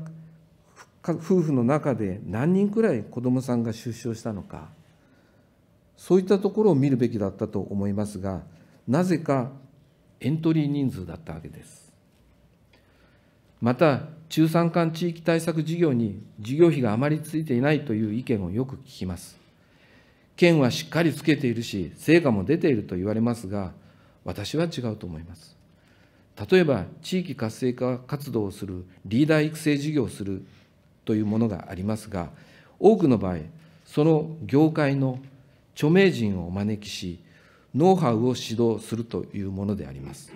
夫婦の中で何人くらい子どもさんが出生したのかそういったところを見るべきだったと思いますがなぜかエントリー人数だったわけですまた中山間地域対策事業に事業費があまりついていないという意見をよく聞きます県はしっかりつけているし成果も出ていると言われますが私は違うと思います例えば地域活性化活動をするリーダー育成事業をするというものがありますが多くの場合その業界の著名人をお招きしノウハウを指導するというものであります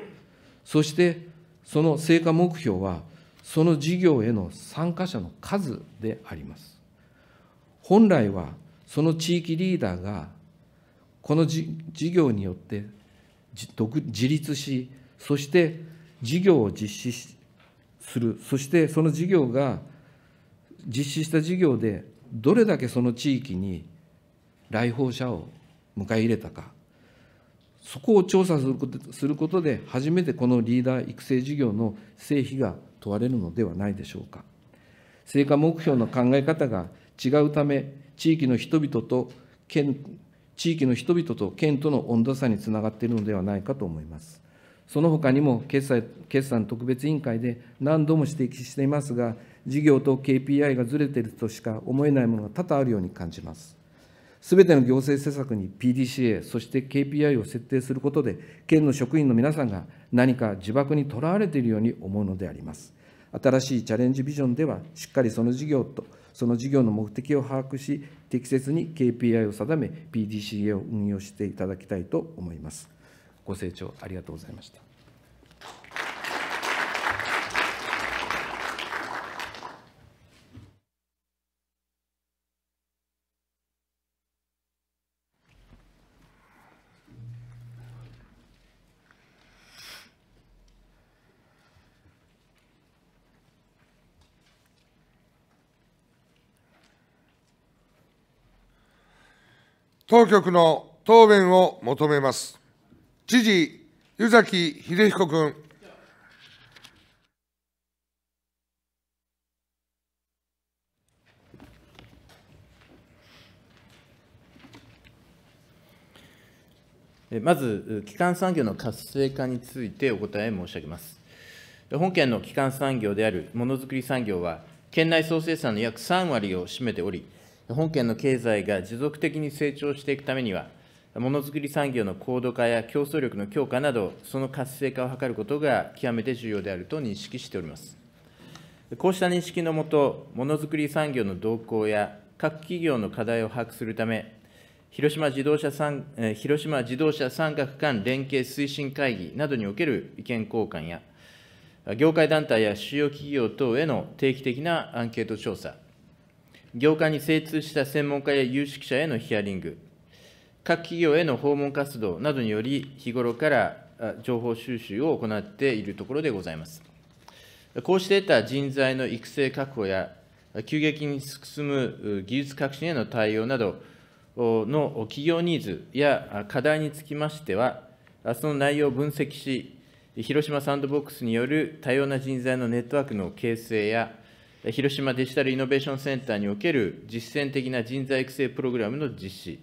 そしてその成果目標はその事業への参加者の数であります本来はその地域リーダーがこの事業によって自立しそして事業を実施する、そしてその事業が、実施した事業で、どれだけその地域に来訪者を迎え入れたか、そこを調査することで、初めてこのリーダー育成事業の成否が問われるのではないでしょうか。成果目標の考え方が違うため、地域の人々と県、地域の人々と県との温度差につながっているのではないかと思います。その他にも決決算特別委員会で何度も指摘していますが、事業と KPI がずれているとしか思えないものが多々あるように感じます。すべての行政施策に PDCA、そして KPI を設定することで、県の職員の皆さんが何か自爆にとらわれているように思うのであります。新しいチャレンジビジョンでは、しっかりその事業と、その事業の目的を把握し、適切に KPI を定め、PDCA を運用していただきたいと思います。ご清聴ありがとうございました。当局の答弁を求めます。知事、湯崎秀彦君。まず、基幹産業の活性化についてお答え申し上げます。本県の基幹産業であるものづくり産業は、県内総生産の約3割を占めており、本県の経済が持続的に成長していくためには、ものづくり産業の高度化や競争力の強化など、その活性化を図ることが極めて重要であると認識しております。こうした認識のもと、ものづくり産業の動向や各企業の課題を把握するため、広島自動車産広島自動車産学間連携推進会議などにおける意見交換や、業界団体や主要企業等への定期的なアンケート調査、業界に精通した専門家や有識者へのヒアリング、各企業への訪問活動などにより、日頃から情報収集を行っているところでございます。こうして得た人材の育成確保や、急激に進む技術革新への対応などの企業ニーズや課題につきましては、その内容を分析し、広島サンドボックスによる多様な人材のネットワークの形成や、広島デジタルイノベーションセンターにおける実践的な人材育成プログラムの実施、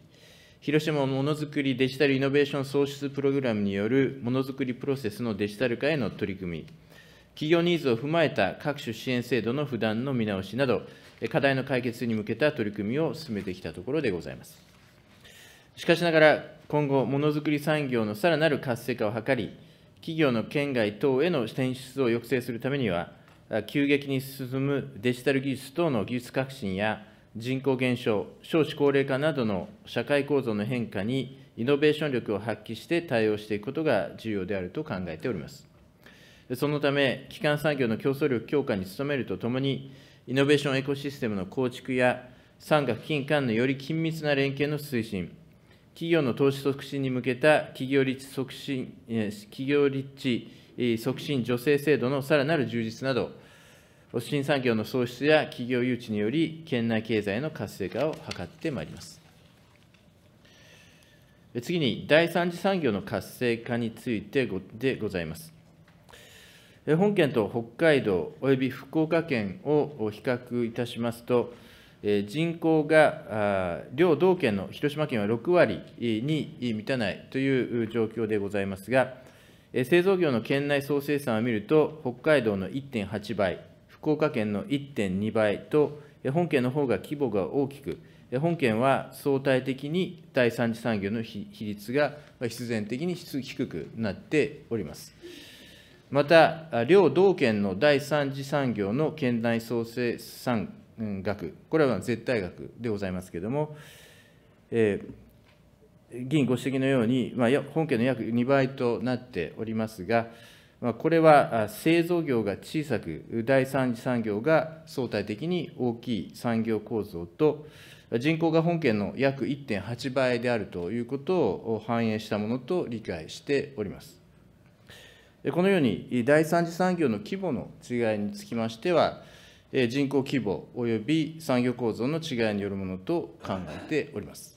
広島ものづくりデジタルイノベーション創出プログラムによるものづくりプロセスのデジタル化への取り組み、企業ニーズを踏まえた各種支援制度の不断の見直しなど、課題の解決に向けた取り組みを進めてきたところでございます。しかしながら、今後、ものづくり産業のさらなる活性化を図り、企業の県外等への転出を抑制するためには、急激に進むデジタル技術等の技術革新や、人口減少、少子高齢化などの社会構造の変化にイノベーション力を発揮して対応していくことが重要であると考えております。そのため、基幹産業の競争力強化に努めるとともに、イノベーションエコシステムの構築や、産学金間のより緊密な連携の推進、企業の投資促進に向けた企業立地促進、企業立地促進助成制度のさらなる充実など、新産業の創出や企業誘致により、県内経済の活性化を図ってまいります。次に、第三次産業の活性化についてでございます。本県と北海道および福岡県を比較いたしますと、人口が両道県の広島県は6割に満たないという状況でございますが、製造業の県内総生産を見ると、北海道の1.8倍、福岡県の1.2倍と、本県の方が規模が大きく、本県は相対的に第三次産業の比率が必然的に低くなっております。また、両道県の第三次産業の県内創生産額、これは絶対額でございますけれども、えー、議員ご指摘のように、まあ、本県の約2倍となっておりますが、これは製造業が小さく、第三次産業が相対的に大きい産業構造と、人口が本県の約1.8倍であるということを反映したものと理解しております。このように、第三次産業の規模の違いにつきましては、人口規模および産業構造の違いによるものと考えております。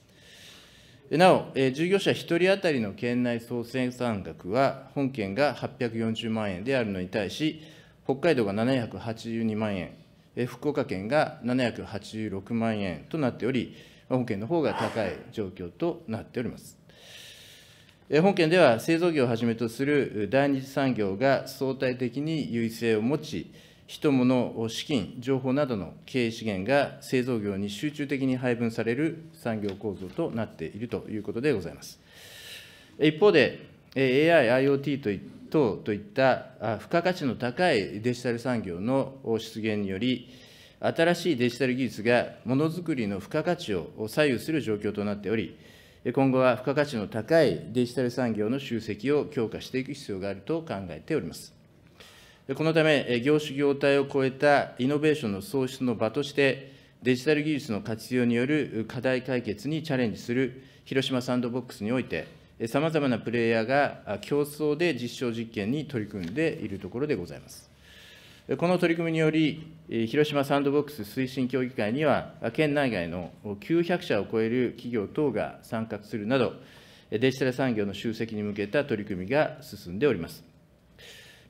なお、えー、従業者1人当たりの県内総生産額は、本県が840万円であるのに対し、北海道が782万円、えー、福岡県が786万円となっており、本県の方が高い状況となっております。本県では製造業をはじめとする第二次産業が相対的に優位性を持ち、人物、資金、情報などの経営資源が製造業に集中的に配分される産業構造となっているということでございます。一方で、AI、IoT と等といった付加価値の高いデジタル産業の出現により、新しいデジタル技術がものづくりの付加価値を左右する状況となっており、今後は付加価値の高いデジタル産業の集積を強化していく必要があると考えております。このため、業種業態を超えたイノベーションの創出の場として、デジタル技術の活用による課題解決にチャレンジする広島サンドボックスにおいて、さまざまなプレイヤーが競争で実証実験に取り組んでいるところでございます。この取り組みにより、広島サンドボックス推進協議会には、県内外の900社を超える企業等が参画するなど、デジタル産業の集積に向けた取り組みが進んでおります。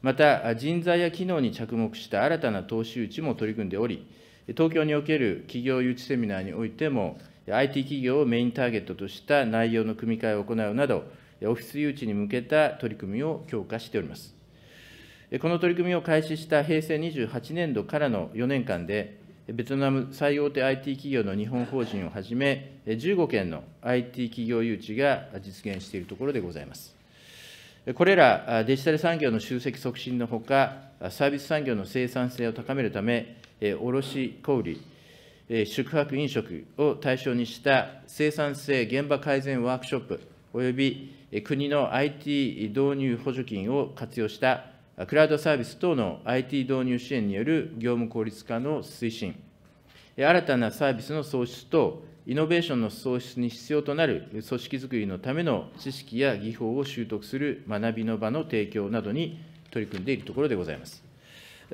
また、人材や機能に着目した新たな投資誘致も取り組んでおり、東京における企業誘致セミナーにおいても、IT 企業をメインターゲットとした内容の組み替えを行うなど、オフィス誘致に向けた取り組みを強化しております。この取り組みを開始した平成28年度からの4年間で、ベトナム最大手 IT 企業の日本法人をはじめ、15件の IT 企業誘致が実現しているところでございます。これらデジタル産業の集積促進のほか、サービス産業の生産性を高めるため、卸小売、宿泊飲食を対象にした生産性現場改善ワークショップ、および国の IT 導入補助金を活用したクラウドサービス等の IT 導入支援による業務効率化の推進、新たなサービスの創出等、イノベーションの創出に必要となる組織づくりのための知識や技法を習得する学びの場の提供などに取り組んでいるところでございます。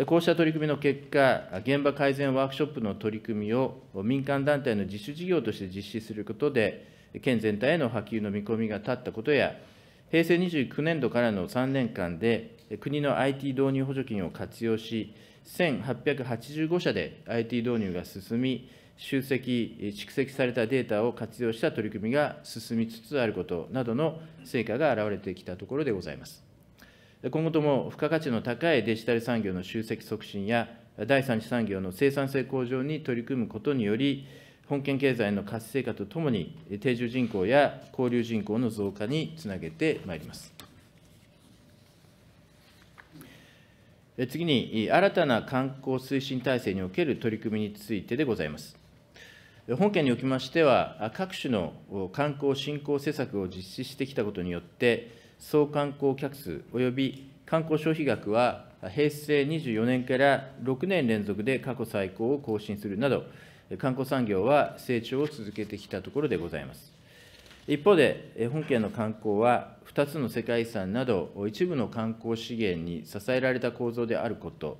こうした取り組みの結果、現場改善ワークショップの取り組みを民間団体の自主事業として実施することで、県全体への波及の見込みが立ったことや、平成29年度からの3年間で、国の IT 導入補助金を活用し、1885社で IT 導入が進み、集積、蓄積されたデータを活用した取り組みが進みつつあることなどの成果が現れてきたところでございます。今後とも付加価値の高いデジタル産業の集積促進や、第三次産業の生産性向上に取り組むことにより、本県経済の活性化とともに、定住人口や交流人口の増加につなげてまいります。次に、新たな観光推進体制における取り組みについてでございます。本件におきましては、各種の観光振興施策を実施してきたことによって、総観光客数および観光消費額は、平成24年から6年連続で過去最高を更新するなど、観光産業は成長を続けてきたところでございます。一方で、本県の観光は、2つの世界遺産など、一部の観光資源に支えられた構造であること、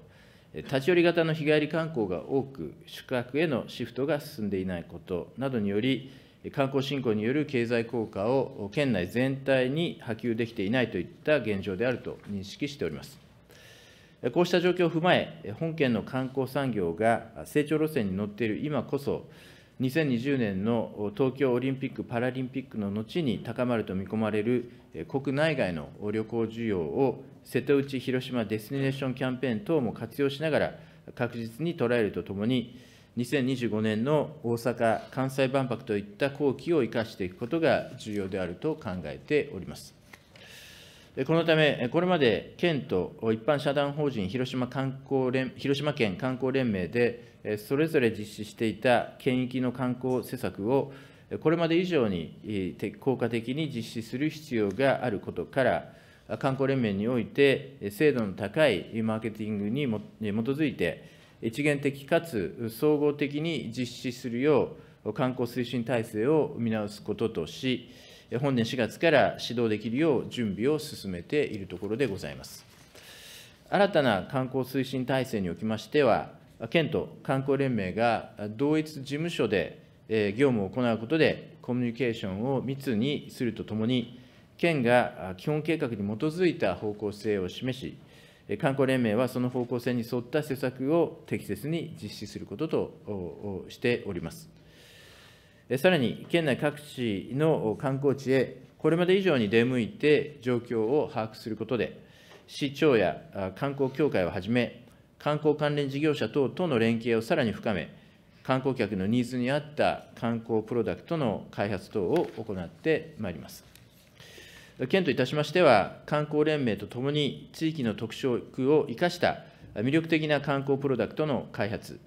立ち寄り型の日帰り観光が多く、宿泊へのシフトが進んでいないことなどにより、観光振興による経済効果を県内全体に波及できていないといった現状であると認識しております。こうした状況を踏まえ、本県の観光産業が成長路線に乗っている今こそ、2020年の東京オリンピック・パラリンピックの後に高まると見込まれる国内外の旅行需要を瀬戸内広島デスティネーションキャンペーン等も活用しながら確実に捉えるとともに、2025年の大阪・関西万博といった後期を生かしていくことが重要であると考えております。このため、これまで県と一般社団法人広島観光連広島県観光連盟で、それぞれ実施していた県域の観光施策を、これまで以上に効果的に実施する必要があることから、観光連盟において、精度の高いマーケティングに基づいて、一元的かつ総合的に実施するよう、観光推進体制を見直すこととし、本年4月から指導できるよう準備を進めているところでございます。新たな観光推進体制におきましては、県と観光連盟が同一事務所で業務を行うことで、コミュニケーションを密にするとともに、県が基本計画に基づいた方向性を示し、観光連盟はその方向性に沿った施策を適切に実施することとしております。さらに県内各地の観光地へ、これまで以上に出向いて状況を把握することで、市長や観光協会をはじめ、観光関連事業者等との連携をさらに深め、観光客のニーズに合った観光プロダクトの開発等を行ってまいります。県といたしましては、観光連盟とともに地域の特色を生かした魅力的な観光プロダクトの開発、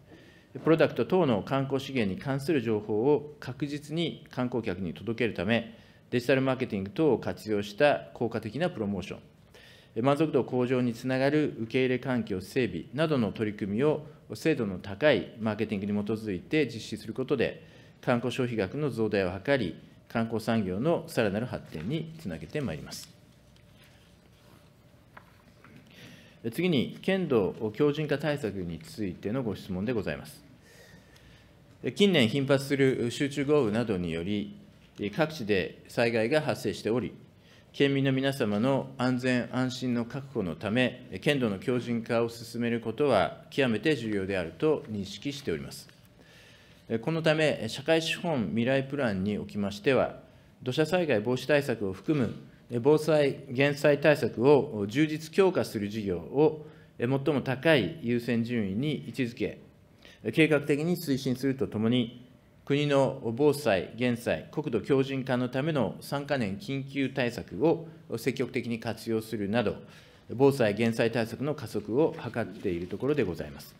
プロダクト等の観光資源に関する情報を確実に観光客に届けるため、デジタルマーケティング等を活用した効果的なプロモーション、満足度向上につながる受け入れ環境整備などの取り組みを精度の高いマーケティングに基づいて実施することで、観光消費額の増大を図り、観光産業のさらなる発展につなげてまいります。次に、剣道強靭化対策についてのご質問でございます。近年頻発する集中豪雨などにより、各地で災害が発生しており、県民の皆様の安全・安心の確保のため、県土の強靭化を進めることは極めて重要であると認識しております。このため、社会資本未来プランにおきましては、土砂災害防止対策を含む防災・減災対策を充実強化する事業を最も高い優先順位に位置づけ、計画的に推進するとともに、国の防災、減災、国土強靭化のための3か年緊急対策を積極的に活用するなど、防災・減災対策の加速を図っているところでございます。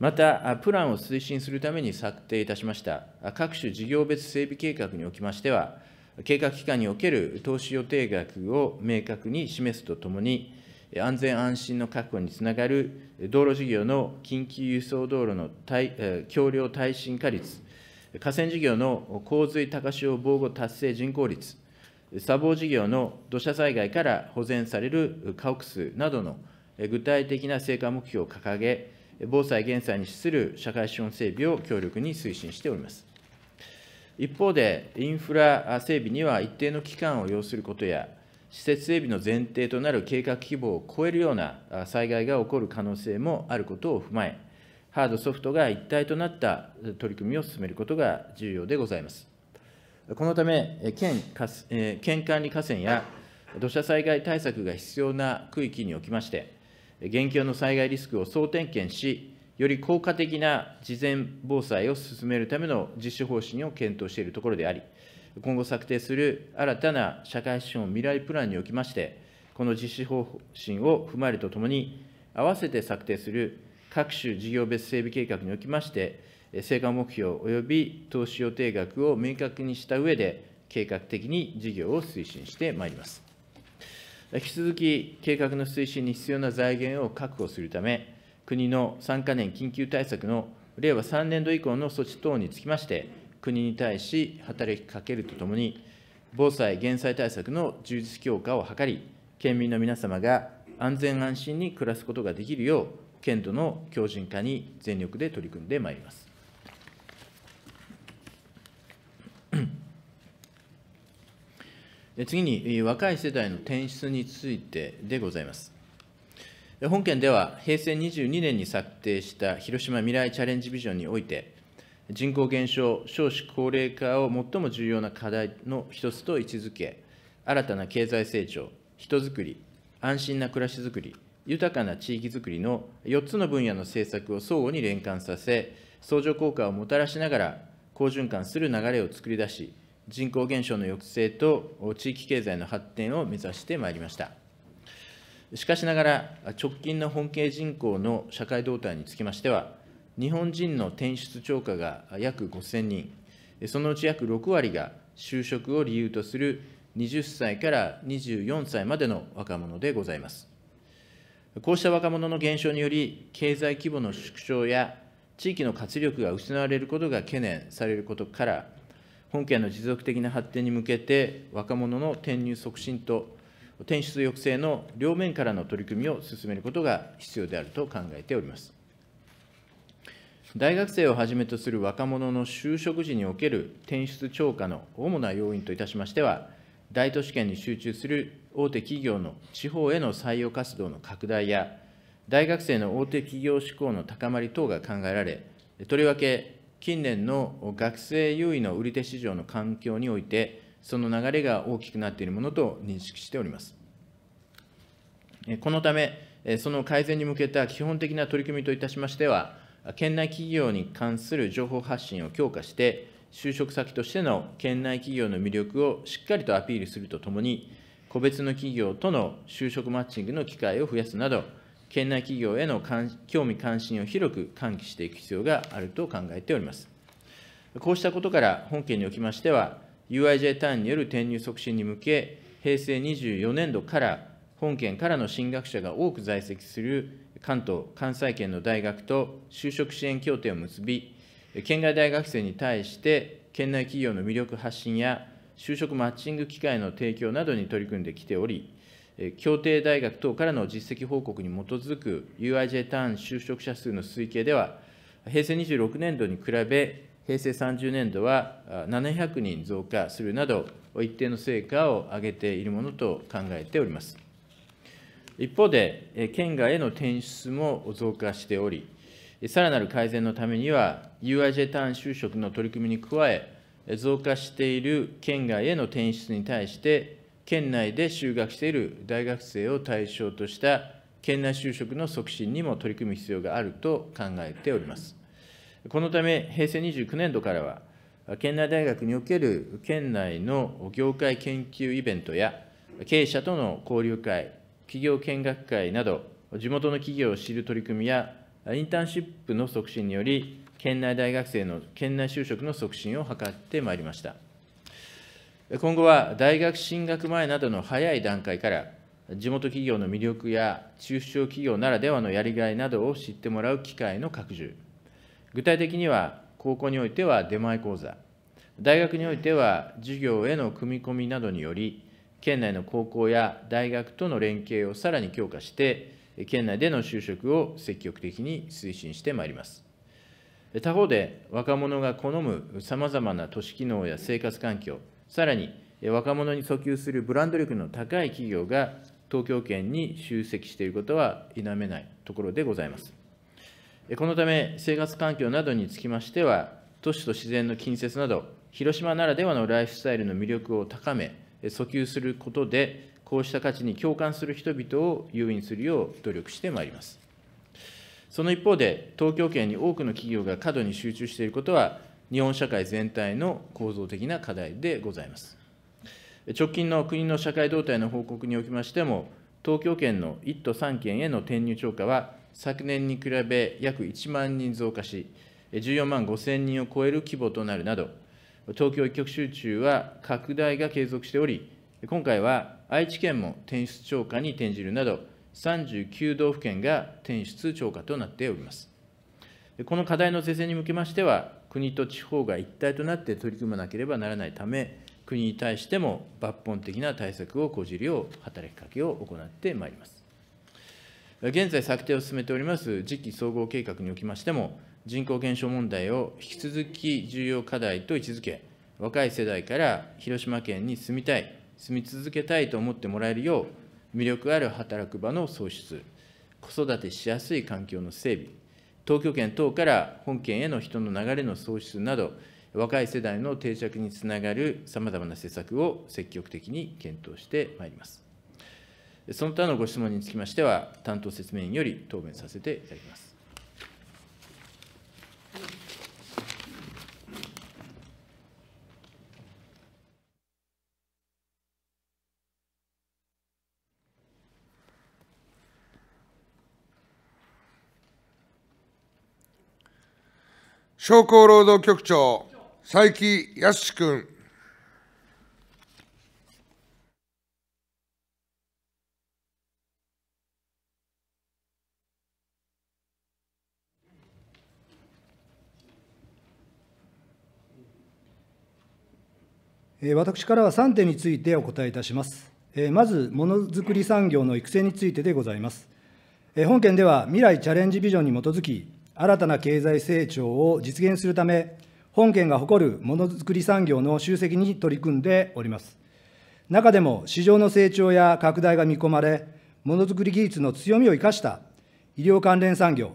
また、プランを推進するために策定いたしました各種事業別整備計画におきましては、計画期間における投資予定額を明確に示すとともに、安全安心の確保につながる道路事業の緊急輸送道路の橋梁耐震化率、河川事業の洪水高潮防護達成人口率、砂防事業の土砂災害から保全される家屋数などの具体的な成果目標を掲げ、防災・減災に資する社会資本整備を強力に推進しております。一方で、インフラ整備には一定の期間を要することや、施設整備の前提となる計画規模を超えるような災害が起こる可能性もあることを踏まえ、ハード、ソフトが一体となった取り組みを進めることが重要でございます。このため、県県管理河川や土砂災害対策が必要な区域におきまして、現況の災害リスクを総点検し、より効果的な事前防災を進めるための実施方針を検討しているところであり、今後策定する新たな社会資本未来プランにおきまして、この実施方針を踏まえるとともに、合わせて策定する各種事業別整備計画におきまして、成果目標及び投資予定額を明確にした上で、計画的に事業を推進してまいります。引き続き、計画の推進に必要な財源を確保するため、国の3か年緊急対策の令和3年度以降の措置等につきまして、国に対し働きかけるとともに、防災・減災対策の充実強化を図り、県民の皆様が安全安心に暮らすことができるよう、県土の強靭化に全力で取り組んでまいります。次に、若い世代の転出についてでございます。本県では平成22年に策定した広島未来チャレンジビジョンにおいて、人口減少、少子高齢化を最も重要な課題の一つと位置づけ、新たな経済成長、人づくり、安心な暮らしづくり、豊かな地域づくりの4つの分野の政策を相互に連関させ、相乗効果をもたらしながら、好循環する流れを作り出し、人口減少の抑制と地域経済の発展を目指してまいりました。しかしながら、直近の本家人口の社会動態につきましては、日本人の転出超過が約5000人、そのうち約6割が就職を理由とする20歳から24歳までの若者でございます。こうした若者の減少により、経済規模の縮小や地域の活力が失われることが懸念されることから、本県の持続的な発展に向けて、若者の転入促進と転出抑制の両面からの取り組みを進めることが必要であると考えております。大学生をはじめとする若者の就職時における転出超過の主な要因といたしましては、大都市圏に集中する大手企業の地方への採用活動の拡大や、大学生の大手企業志向の高まり等が考えられ、とりわけ近年の学生優位の売り手市場の環境において、その流れが大きくなっているものと認識しております。このため、その改善に向けた基本的な取り組みといたしましては、県内企業に関する情報発信を強化して、就職先としての県内企業の魅力をしっかりとアピールするとともに、個別の企業との就職マッチングの機会を増やすなど、県内企業への興味関心を広く喚起していく必要があると考えております。こうしたことから、本県におきましては、UIJ ターンによる転入促進に向け、平成24年度から本県からの進学者が多く在籍する関東・関西圏の大学と就職支援協定を結び、県外大学生に対して県内企業の魅力発信や就職マッチング機会の提供などに取り組んできており、協定大学等からの実績報告に基づく UIJ ターン就職者数の推計では、平成26年度に比べ、平成30年度は700人増加するなど、一定の成果を上げているものと考えております。一方で、県外への転出も増加しており、さらなる改善のためには、UIJ ターン就職の取り組みに加え、増加している県外への転出に対して、県内で就学している大学生を対象とした県内就職の促進にも取り組む必要があると考えております。このため、平成29年度からは、県内大学における県内の業界研究イベントや、経営者との交流会、企業見学会など、地元の企業を知る取り組みや、インターンシップの促進により、県内大学生の県内就職の促進を図ってまいりました。今後は大学進学前などの早い段階から、地元企業の魅力や中小企業ならではのやりがいなどを知ってもらう機会の拡充、具体的には高校においては出前講座、大学においては授業への組み込みなどにより、県内の高校や大学との連携をさらに強化して、県内での就職を積極的に推進してまいります。他方で、若者が好むさまざまな都市機能や生活環境、さらに若者に訴求するブランド力の高い企業が東京圏に集積していることは否めないところでございます。このため、生活環境などにつきましては、都市と自然の近接など、広島ならではのライフスタイルの魅力を高め、訴求することで、こうした価値に共感する人々を誘引するよう努力してまいります。その一方で、東京圏に多くの企業が過度に集中していることは、日本社会全体の構造的な課題でございます。直近の国の社会動態の報告におきましても、東京圏の1都3県への転入超過は、昨年に比べ約1万人増加し、14万5000人を超える規模となるなど、東京一極集中は拡大が継続しており、今回は愛知県も転出超過に転じるなど、39道府県が転出超過となっております。この課題の是正に向けましては、国と地方が一体となって取り組まなければならないため、国に対しても抜本的な対策を講じるよう働きかけを行ってまいります。現在策定を進めております次期総合計画におきましても、人口減少問題を引き続き重要課題と位置づけ、若い世代から広島県に住みたい、住み続けたいと思ってもらえるよう、魅力ある働く場の創出、子育てしやすい環境の整備、東京圏等から本県への人の流れの創出など、若い世代の定着につながるさまざまな施策を積極的に検討してまいります。その他のご質問につきましては、担当説明員より答弁させていただきます。商工労働局長、佐伯康君。私からは3点についてお答えいたします。まず、ものづくり産業の育成についてでございます。本件では、未来チャレンジビジョンに基づき、新たな経済成長を実現するため、本県が誇るものづくり産業の集積に取り組んでおります。中でも市場の成長や拡大が見込まれ、ものづくり技術の強みを生かした医療関連産業、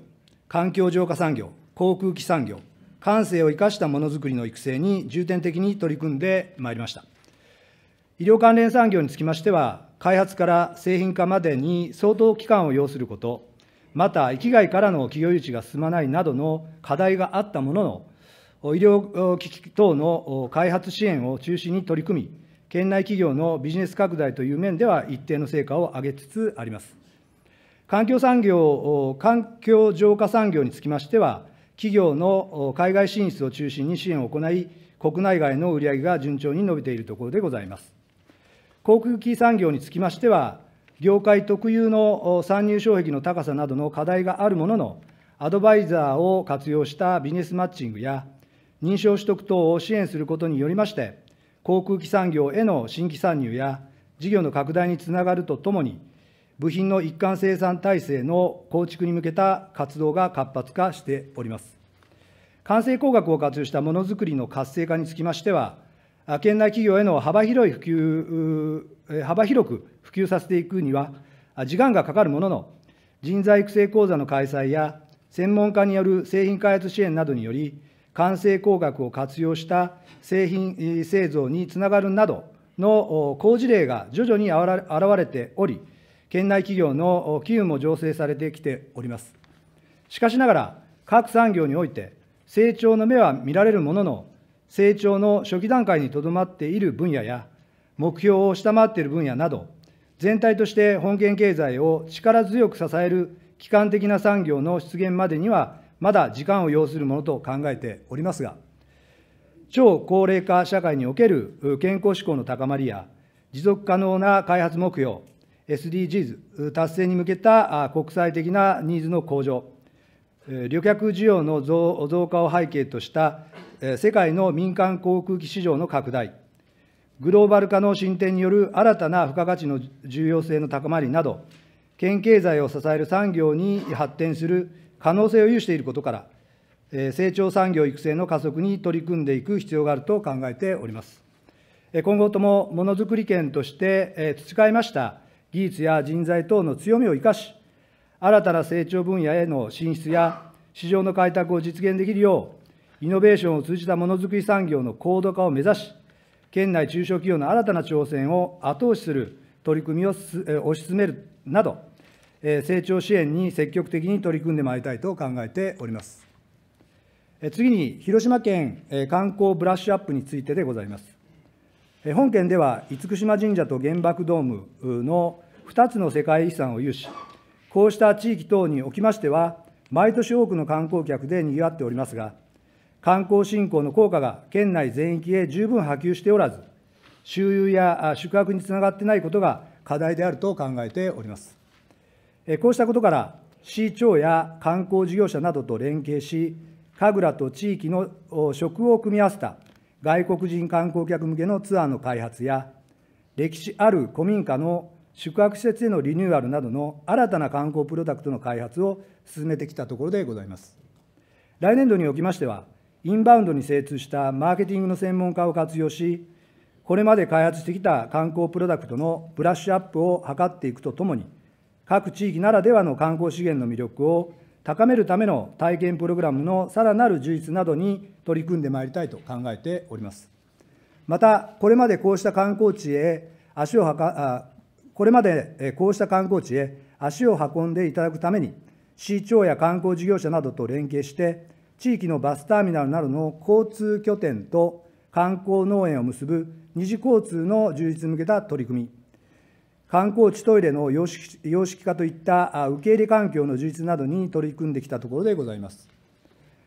環境浄化産業、航空機産業、感性を生かしたものづくりの育成に重点的に取り組んでまいりました。医療関連産業につきましては、開発から製品化までに相当期間を要すること、また域外からの企業誘致が進まないなどの課題があったものの、医療機器等の開発支援を中心に取り組み、県内企業のビジネス拡大という面では一定の成果を上げつつあります。環境産業、環境浄化産業につきましては、企業の海外進出を中心に支援を行い、国内外の売り上げが順調に伸びているところでございます。航空機産業につきましては、業界特有の参入障壁の高さなどの課題があるものの、アドバイザーを活用したビジネスマッチングや、認証取得等を支援することによりまして、航空機産業への新規参入や、事業の拡大につながるとともに、部品の一貫生産体制の構築に向けた活動が活発化しております。完成工学を活用したものづくりの活性化につきましては、県内企業への幅広い普及、幅広く普及させていくには、時間がかかるものの、人材育成講座の開催や、専門家による製品開発支援などにより、完成工学を活用した製品製造につながるなどの好事例が徐々に現れており、県内企業の機運も醸成されてきております。しかしながら、各産業において、成長の目は見られるものの、成長の初期段階にとどまっている分野や、目標を下回っている分野など、全体として本県経済を力強く支える基幹的な産業の出現までには、まだ時間を要するものと考えておりますが、超高齢化社会における健康志向の高まりや、持続可能な開発目標、SDGs 達成に向けた国際的なニーズの向上、旅客需要の増加を背景とした世界の民間航空機市場の拡大、グローバル化の進展による新たな付加価値の重要性の高まりなど、県経済を支える産業に発展する可能性を有していることから、成長産業育成の加速に取り組んでいく必要があると考えております。今後ともものづくり県として培いました技術や人材等の強みを生かし、新たな成長分野への進出や市場の開拓を実現できるよう、イノベーションを通じたものづくり産業の高度化を目指し、県内中小企業の新たな挑戦を後押しする取り組みを推し進めるなど、成長支援に積極的に取り組んでまいりたいと考えております。次に、広島県観光ブラッシュアップについてでございます。本県では、厳島神社と原爆ドームの2つの世界遺産を有し、こうした地域等におきましては、毎年多くの観光客でにぎわっておりますが、観光振興の効果が県内全域へ十分波及しておらず、周遊や宿泊につながってないことが課題であると考えております。こうしたことから、市長や観光事業者などと連携し、神楽と地域の食を組み合わせた外国人観光客向けのツアーの開発や、歴史ある古民家の宿泊施設へのリニューアルなどの新たな観光プロダクトの開発を進めてきたところでございます。来年度におきましては、インバウンドに精通したマーケティングの専門家を活用し、これまで開発してきた観光プロダクトのブラッシュアップを図っていくとともに、各地域ならではの観光資源の魅力を高めるための体験プログラムのさらなる充実などに取り組んでまいりたいと考えております。また、これまでこうした観光地へ足をはかこれまでこうした観光地へ足を運んでいただくために、市長や観光事業者などと連携して、地域のバスターミナルなどの交通拠点と観光農園を結ぶ二次交通の充実に向けた取り組み、観光地トイレの様式様式化といった受け入れ環境の充実などに取り組んできたところでございます。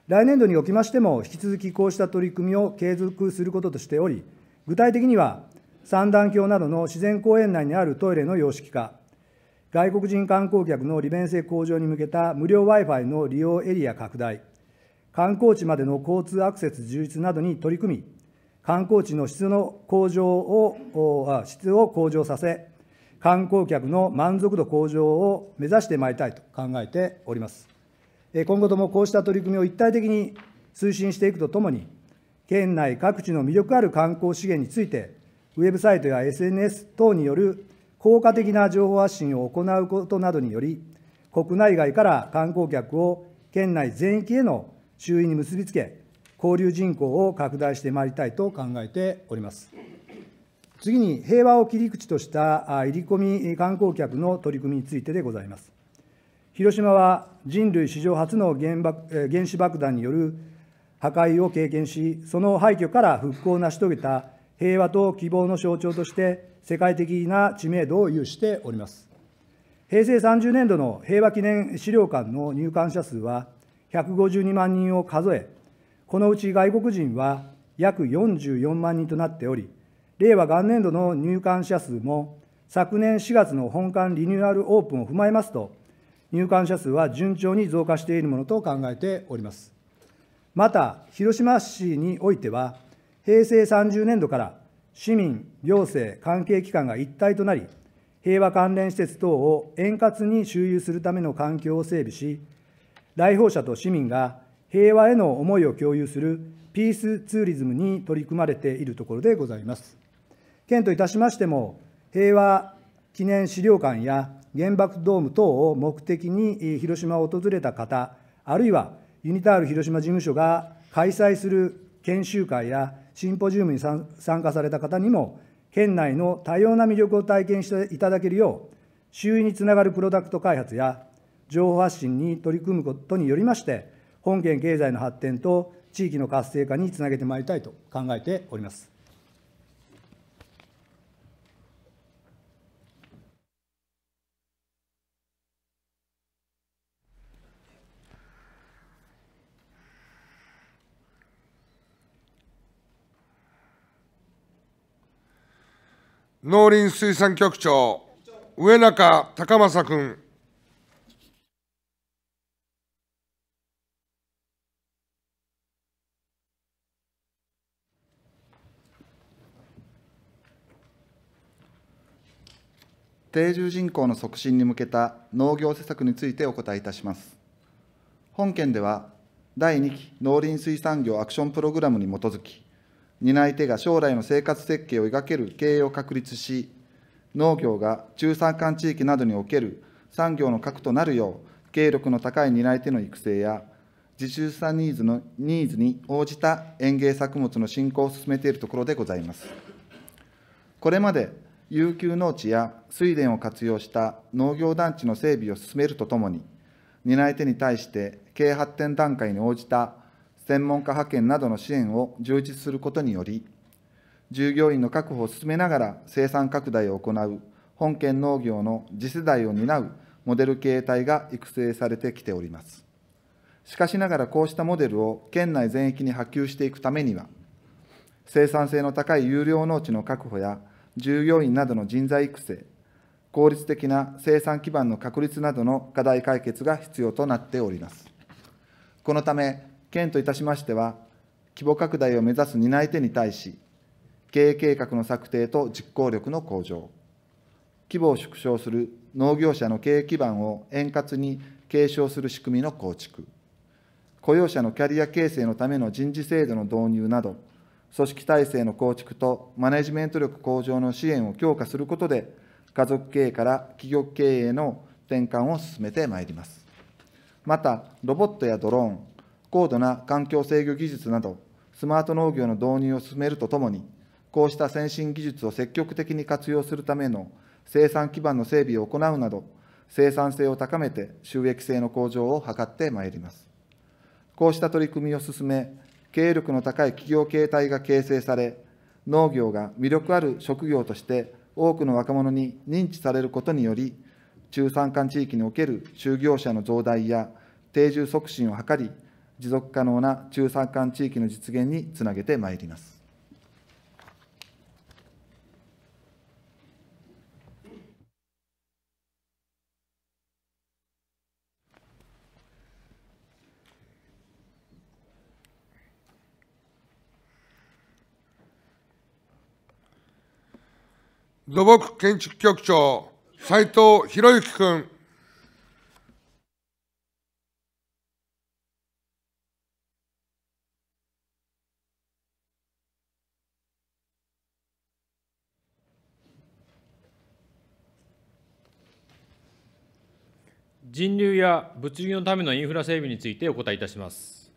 来年度におきましても、引き続きこうした取り組みを継続することとしており、具体的には、三段橋などの自然公園内にあるトイレの様式化、外国人観光客の利便性向上に向けた無料 Wi-Fi の利用エリア拡大、観光地までの交通アクセス充実などに取り組み、観光地の質の向上を、質を向上させ、観光客の満足度向上を目指してまいりたいと考えております。今後ともこうした取り組みを一体的に推進していくとともに、県内各地の魅力ある観光資源について、ウェブサイトや SNS 等による効果的な情報発信を行うことなどにより、国内外から観光客を県内全域への周囲に結びつけ、交流人口を拡大してまいりたいと考えております。次に、平和を切り口とした入り込み観光客の取り組みについてでございます。広島は人類史上初の原爆原子爆弾による破壊を経験し、その廃墟から復興を成し遂げた平和と希望の象徴として、世界的な知名度を有しております。平成30年度の平和記念資料館の入館者数は、152万人を数え、このうち外国人は約44万人となっており、令和元年度の入館者数も昨年4月の本館リニューアルオープンを踏まえますと、入館者数は順調に増加しているものと考えております。また、広島市においては、平成30年度から市民、行政、関係機関が一体となり、平和関連施設等を円滑に周遊するための環境を整備し、来訪者と市民が平和への思いを共有するピースツーリズムに取り組まれているところでございます。県といたしましても、平和記念資料館や原爆ドーム等を目的に広島を訪れた方、あるいはユニタール広島事務所が開催する研修会やシンポジウムに参加された方にも、県内の多様な魅力を体験していただけるよう、周囲につながるプロダクト開発や情報発信に取り組むことによりまして、本県経済の発展と地域の活性化につなげてまいりたいと考えております。農林水産局長、上中隆正君。定住人口の促進に向けた農業施策についてお答えいたします。本県では、第2期農林水産業アクションプログラムに基づき、担い手が将来の生活設計を描ける経営を確立し、農業が中山間地域などにおける産業の核となるよう、経力の高い担い手の育成や、自主産ニーズのニーズに応じた園芸作物の振興を進めているところでございます。これまで悠久農地や水田を活用した農業団地の整備を進めるとともに、担い手に対して経営発展段階に応じた専門家派遣などの支援を充実することにより、従業員の確保を進めながら生産拡大を行う本県農業の次世代を担うモデル経営体が育成されてきております。しかしながらこうしたモデルを県内全域に波及していくためには、生産性の高い有料農地の確保や従業員などの人材育成、効率的な生産基盤の確立などの課題解決が必要となっております。このため、県といたしましては、規模拡大を目指す担い手に対し、経営計画の策定と実行力の向上、規模を縮小する農業者の経営基盤を円滑に継承する仕組みの構築、雇用者のキャリア形成のための人事制度の導入など、組織体制の構築とマネジメント力向上の支援を強化することで、家族経営から企業経営への転換を進めてまいります。また、ロボットやドローン、高度な環境制御技術など、スマート農業の導入を進めるとともに、こうした先進技術を積極的に活用するための生産基盤の整備を行うなど、生産性を高めて収益性の向上を図ってまいります。こうした取り組みを進め、経営力の高い企業形態が形成され、農業が魅力ある職業として多くの若者に認知されることにより、中山間地域における就業者の増大や定住促進を図り、持続可能な中山間地域の実現につなげてまいります。土木建築局長、斉藤博之君。人流や物流のためのインフラ整備についてお答えいたします。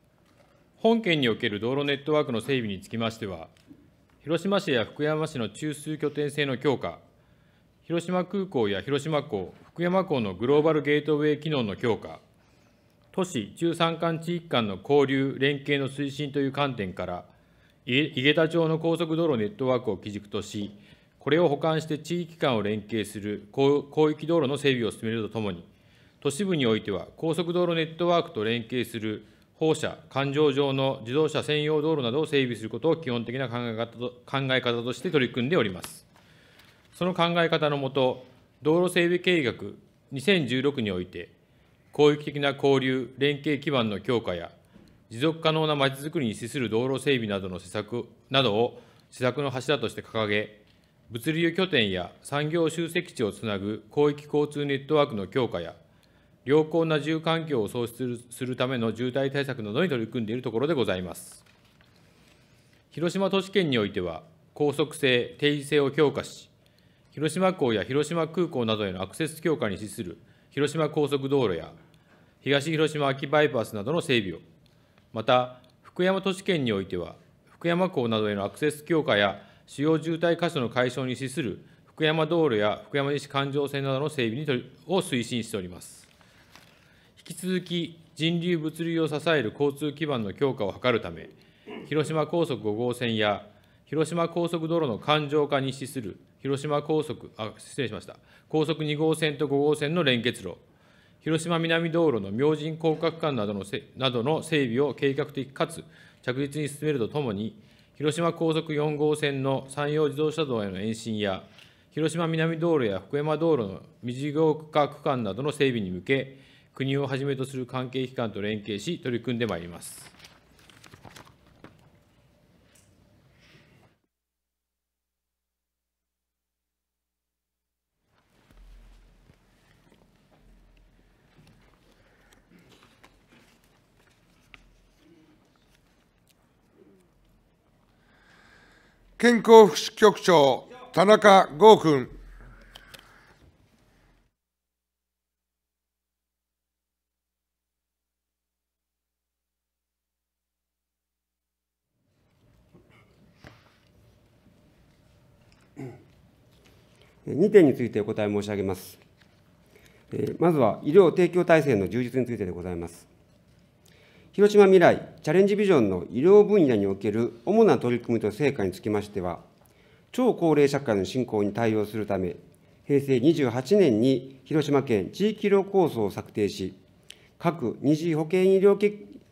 本県における道路ネットワークの整備につきましては、広島市や福山市の中枢拠点性の強化、広島空港や広島港、福山港のグローバルゲートウェイ機能の強化、都市・中山間地域間の交流・連携の推進という観点から、井桁町の高速道路ネットワークを基軸とし、これを補完して地域間を連携する広域道路の整備を進めるとともに、都市部においては高速道路ネットワークと連携する放射、環状上の自動車専用道路などを整備することを基本的な考え方と考え方として取り組んでおります。その考え方のもと、道路整備計画2016において、広域的な交流、連携基盤の強化や、持続可能なまちづくりに資する道路整備などの施策などを施策の柱として掲げ、物流拠点や産業集積地をつなぐ広域交通ネットワークの強化や、良好な住環境を創出するための渋滞対策などに取り組んでいるところでございます。広島都市圏においては、高速性、定時性を強化し、広島港や広島空港などへのアクセス強化に資する広島高速道路や、東広島秋バイパスなどの整備を、また、福山都市圏においては、福山港などへのアクセス強化や主要渋滞箇所の解消に資する福山道路や福山西環状線などの整備を推進しております。き続き人流物流を支える交通基盤の強化を図るため、広島高速5号線や広島高速道路の環状化に資する広島高速、あ、失礼しました。高速2号線と5号線の連結路、広島南道路の明神高架区間などのなどの整備を計画的かつ着実に進めるとともに、広島高速4号線の山陽自動車道への延伸や、広島南道路や福山道路の未事業化区間などの整備に向け、国をはじめとする関係機関と連携し、取り組んでまいります。健康福祉局長、田中剛君。2点についてお答え申し上げます。まずは医療提供体制の充実についてでございます。広島未来チャレンジビジョンの医療分野における主な取り組みと成果につきましては、超高齢社会の振興に対応するため、平成28年に広島県地域医療構想を策定し、各二次保健医療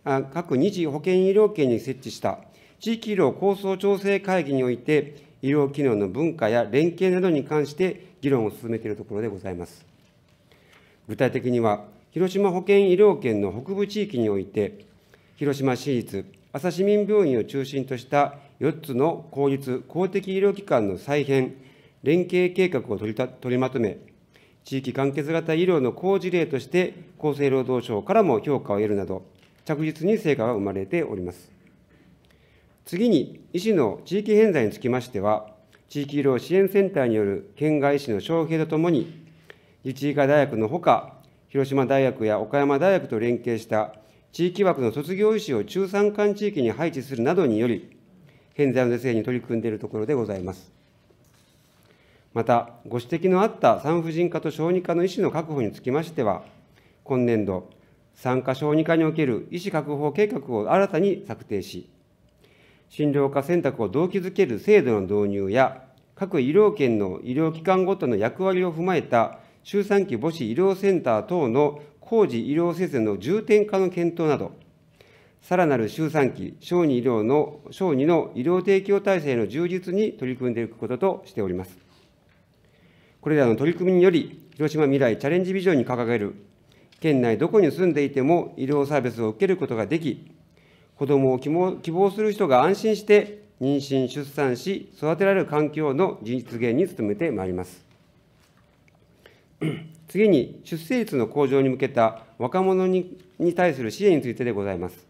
あ各二次保健医療圏に設置した地域医療構想調整会議において、医療機能の文化や連携などに関して議論を進めているところでございます。具体的には、広島保健医療圏の北部地域において、広島市立朝市民病院を中心とした4つの公立・公的医療機関の再編、連携計画を取りた取りまとめ、地域完結型医療の好事例として、厚生労働省からも評価を得るなど、着実に成果が生まれております。次に、医師の地域偏在につきましては、地域医療支援センターによる県外医師の招聘とともに、自治医科大学のほか、広島大学や岡山大学と連携した地域枠の卒業医師を中山間地域に配置するなどにより、偏在の是正に取り組んでいるところでございます。また、ご指摘のあった産婦人科と小児科の医師の確保につきましては、今年度、産科小児科における医師確保計画を新たに策定し、診療科選択を動機づける制度の導入や、各医療圏の医療機関ごとの役割を踏まえた、周産期母子医療センター等の工事医療施設の重点化の検討など、さらなる周産期、小児医療の、小児の医療提供体制の充実に取り組んでいくこととしております。これらの取り組みにより、広島未来チャレンジビジョンに掲げる、県内どこに住んでいても医療サービスを受けることができ、子どもを希望する人が安心して妊娠・出産し、育てられる環境の実現に努めてまいります。<clears throat> 次に、出生率の向上に向けた若者に対する支援についてでございます。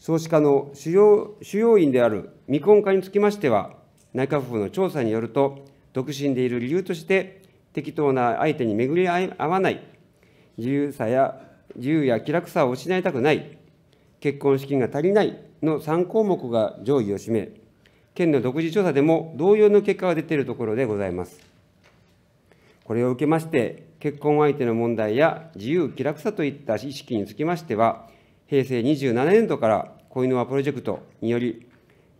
少子化の主要主要因である未婚化につきましては、内閣府の調査によると、独身でいる理由として、適当な相手に巡り合わない、自由さや、自由や気楽さを失いたくない、結婚資金が足りないの3項目が上位を占め、県の独自調査でも同様の結果が出ているところでございます。これを受けまして、結婚相手の問題や自由気楽さといった意識につきましては、平成27年度から恋の輪プロジェクトにより、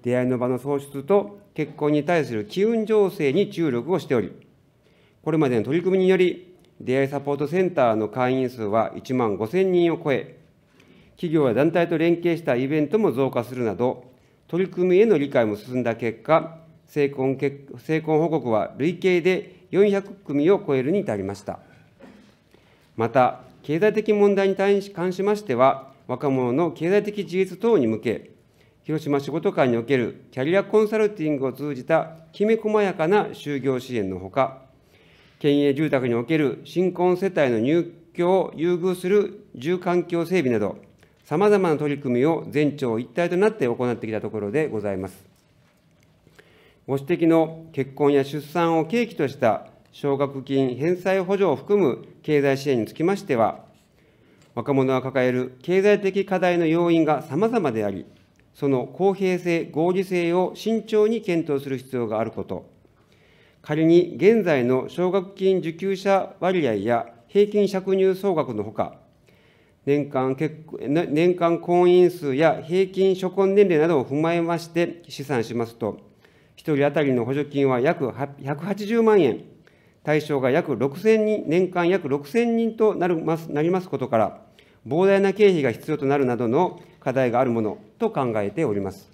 出会いの場の創出と結婚に対する機運情勢に注力をしており、これまでの取り組みにより、出会いサポートセンターの会員数は1万5000人を超え、企業や団体と連携したイベントも増加するなど、取り組みへの理解も進んだ結果、成婚成婚報告は累計で400組を超えるに至りました。また、経済的問題に関しましては、若者の経済的自立等に向け、広島仕事会におけるキャリアコンサルティングを通じたきめ細やかな就業支援のほか、県営住宅における新婚世帯の入居を優遇する住環境整備など、さまざまな取り組みを全庁一体となって行ってきたところでございます。ご指摘の結婚や出産を契機とした奨学金返済補助を含む経済支援につきましては、若者が抱える経済的課題の要因がさまざまであり、その公平性、合理性を慎重に検討する必要があること、仮に現在の奨学金受給者割合や平均借入総額のほか、年間年間婚姻数や平均初婚年齢などを踏まえまして試算しますと、1人当たりの補助金は約180万円、対象が約6000人、年間約6000人となりますなりますことから、膨大な経費が必要となるなどの課題があるものと考えております。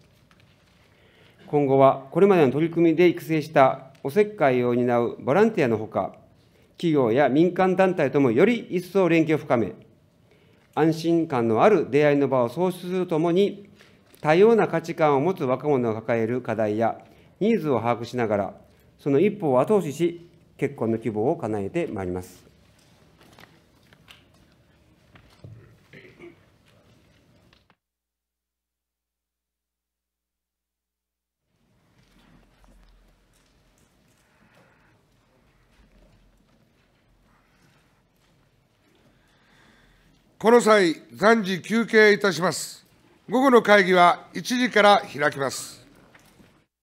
今後は、これまでの取り組みで育成したおせっかいを担うボランティアのほか、企業や民間団体ともより一層連携を深め、安心感のある出会いの場を創出するともに、多様な価値観を持つ若者が抱える課題やニーズを把握しながら、その一歩を後押しし、結婚の希望を叶えてまいります。この際、暫時休憩いたします。午後の会議は1時から開きます。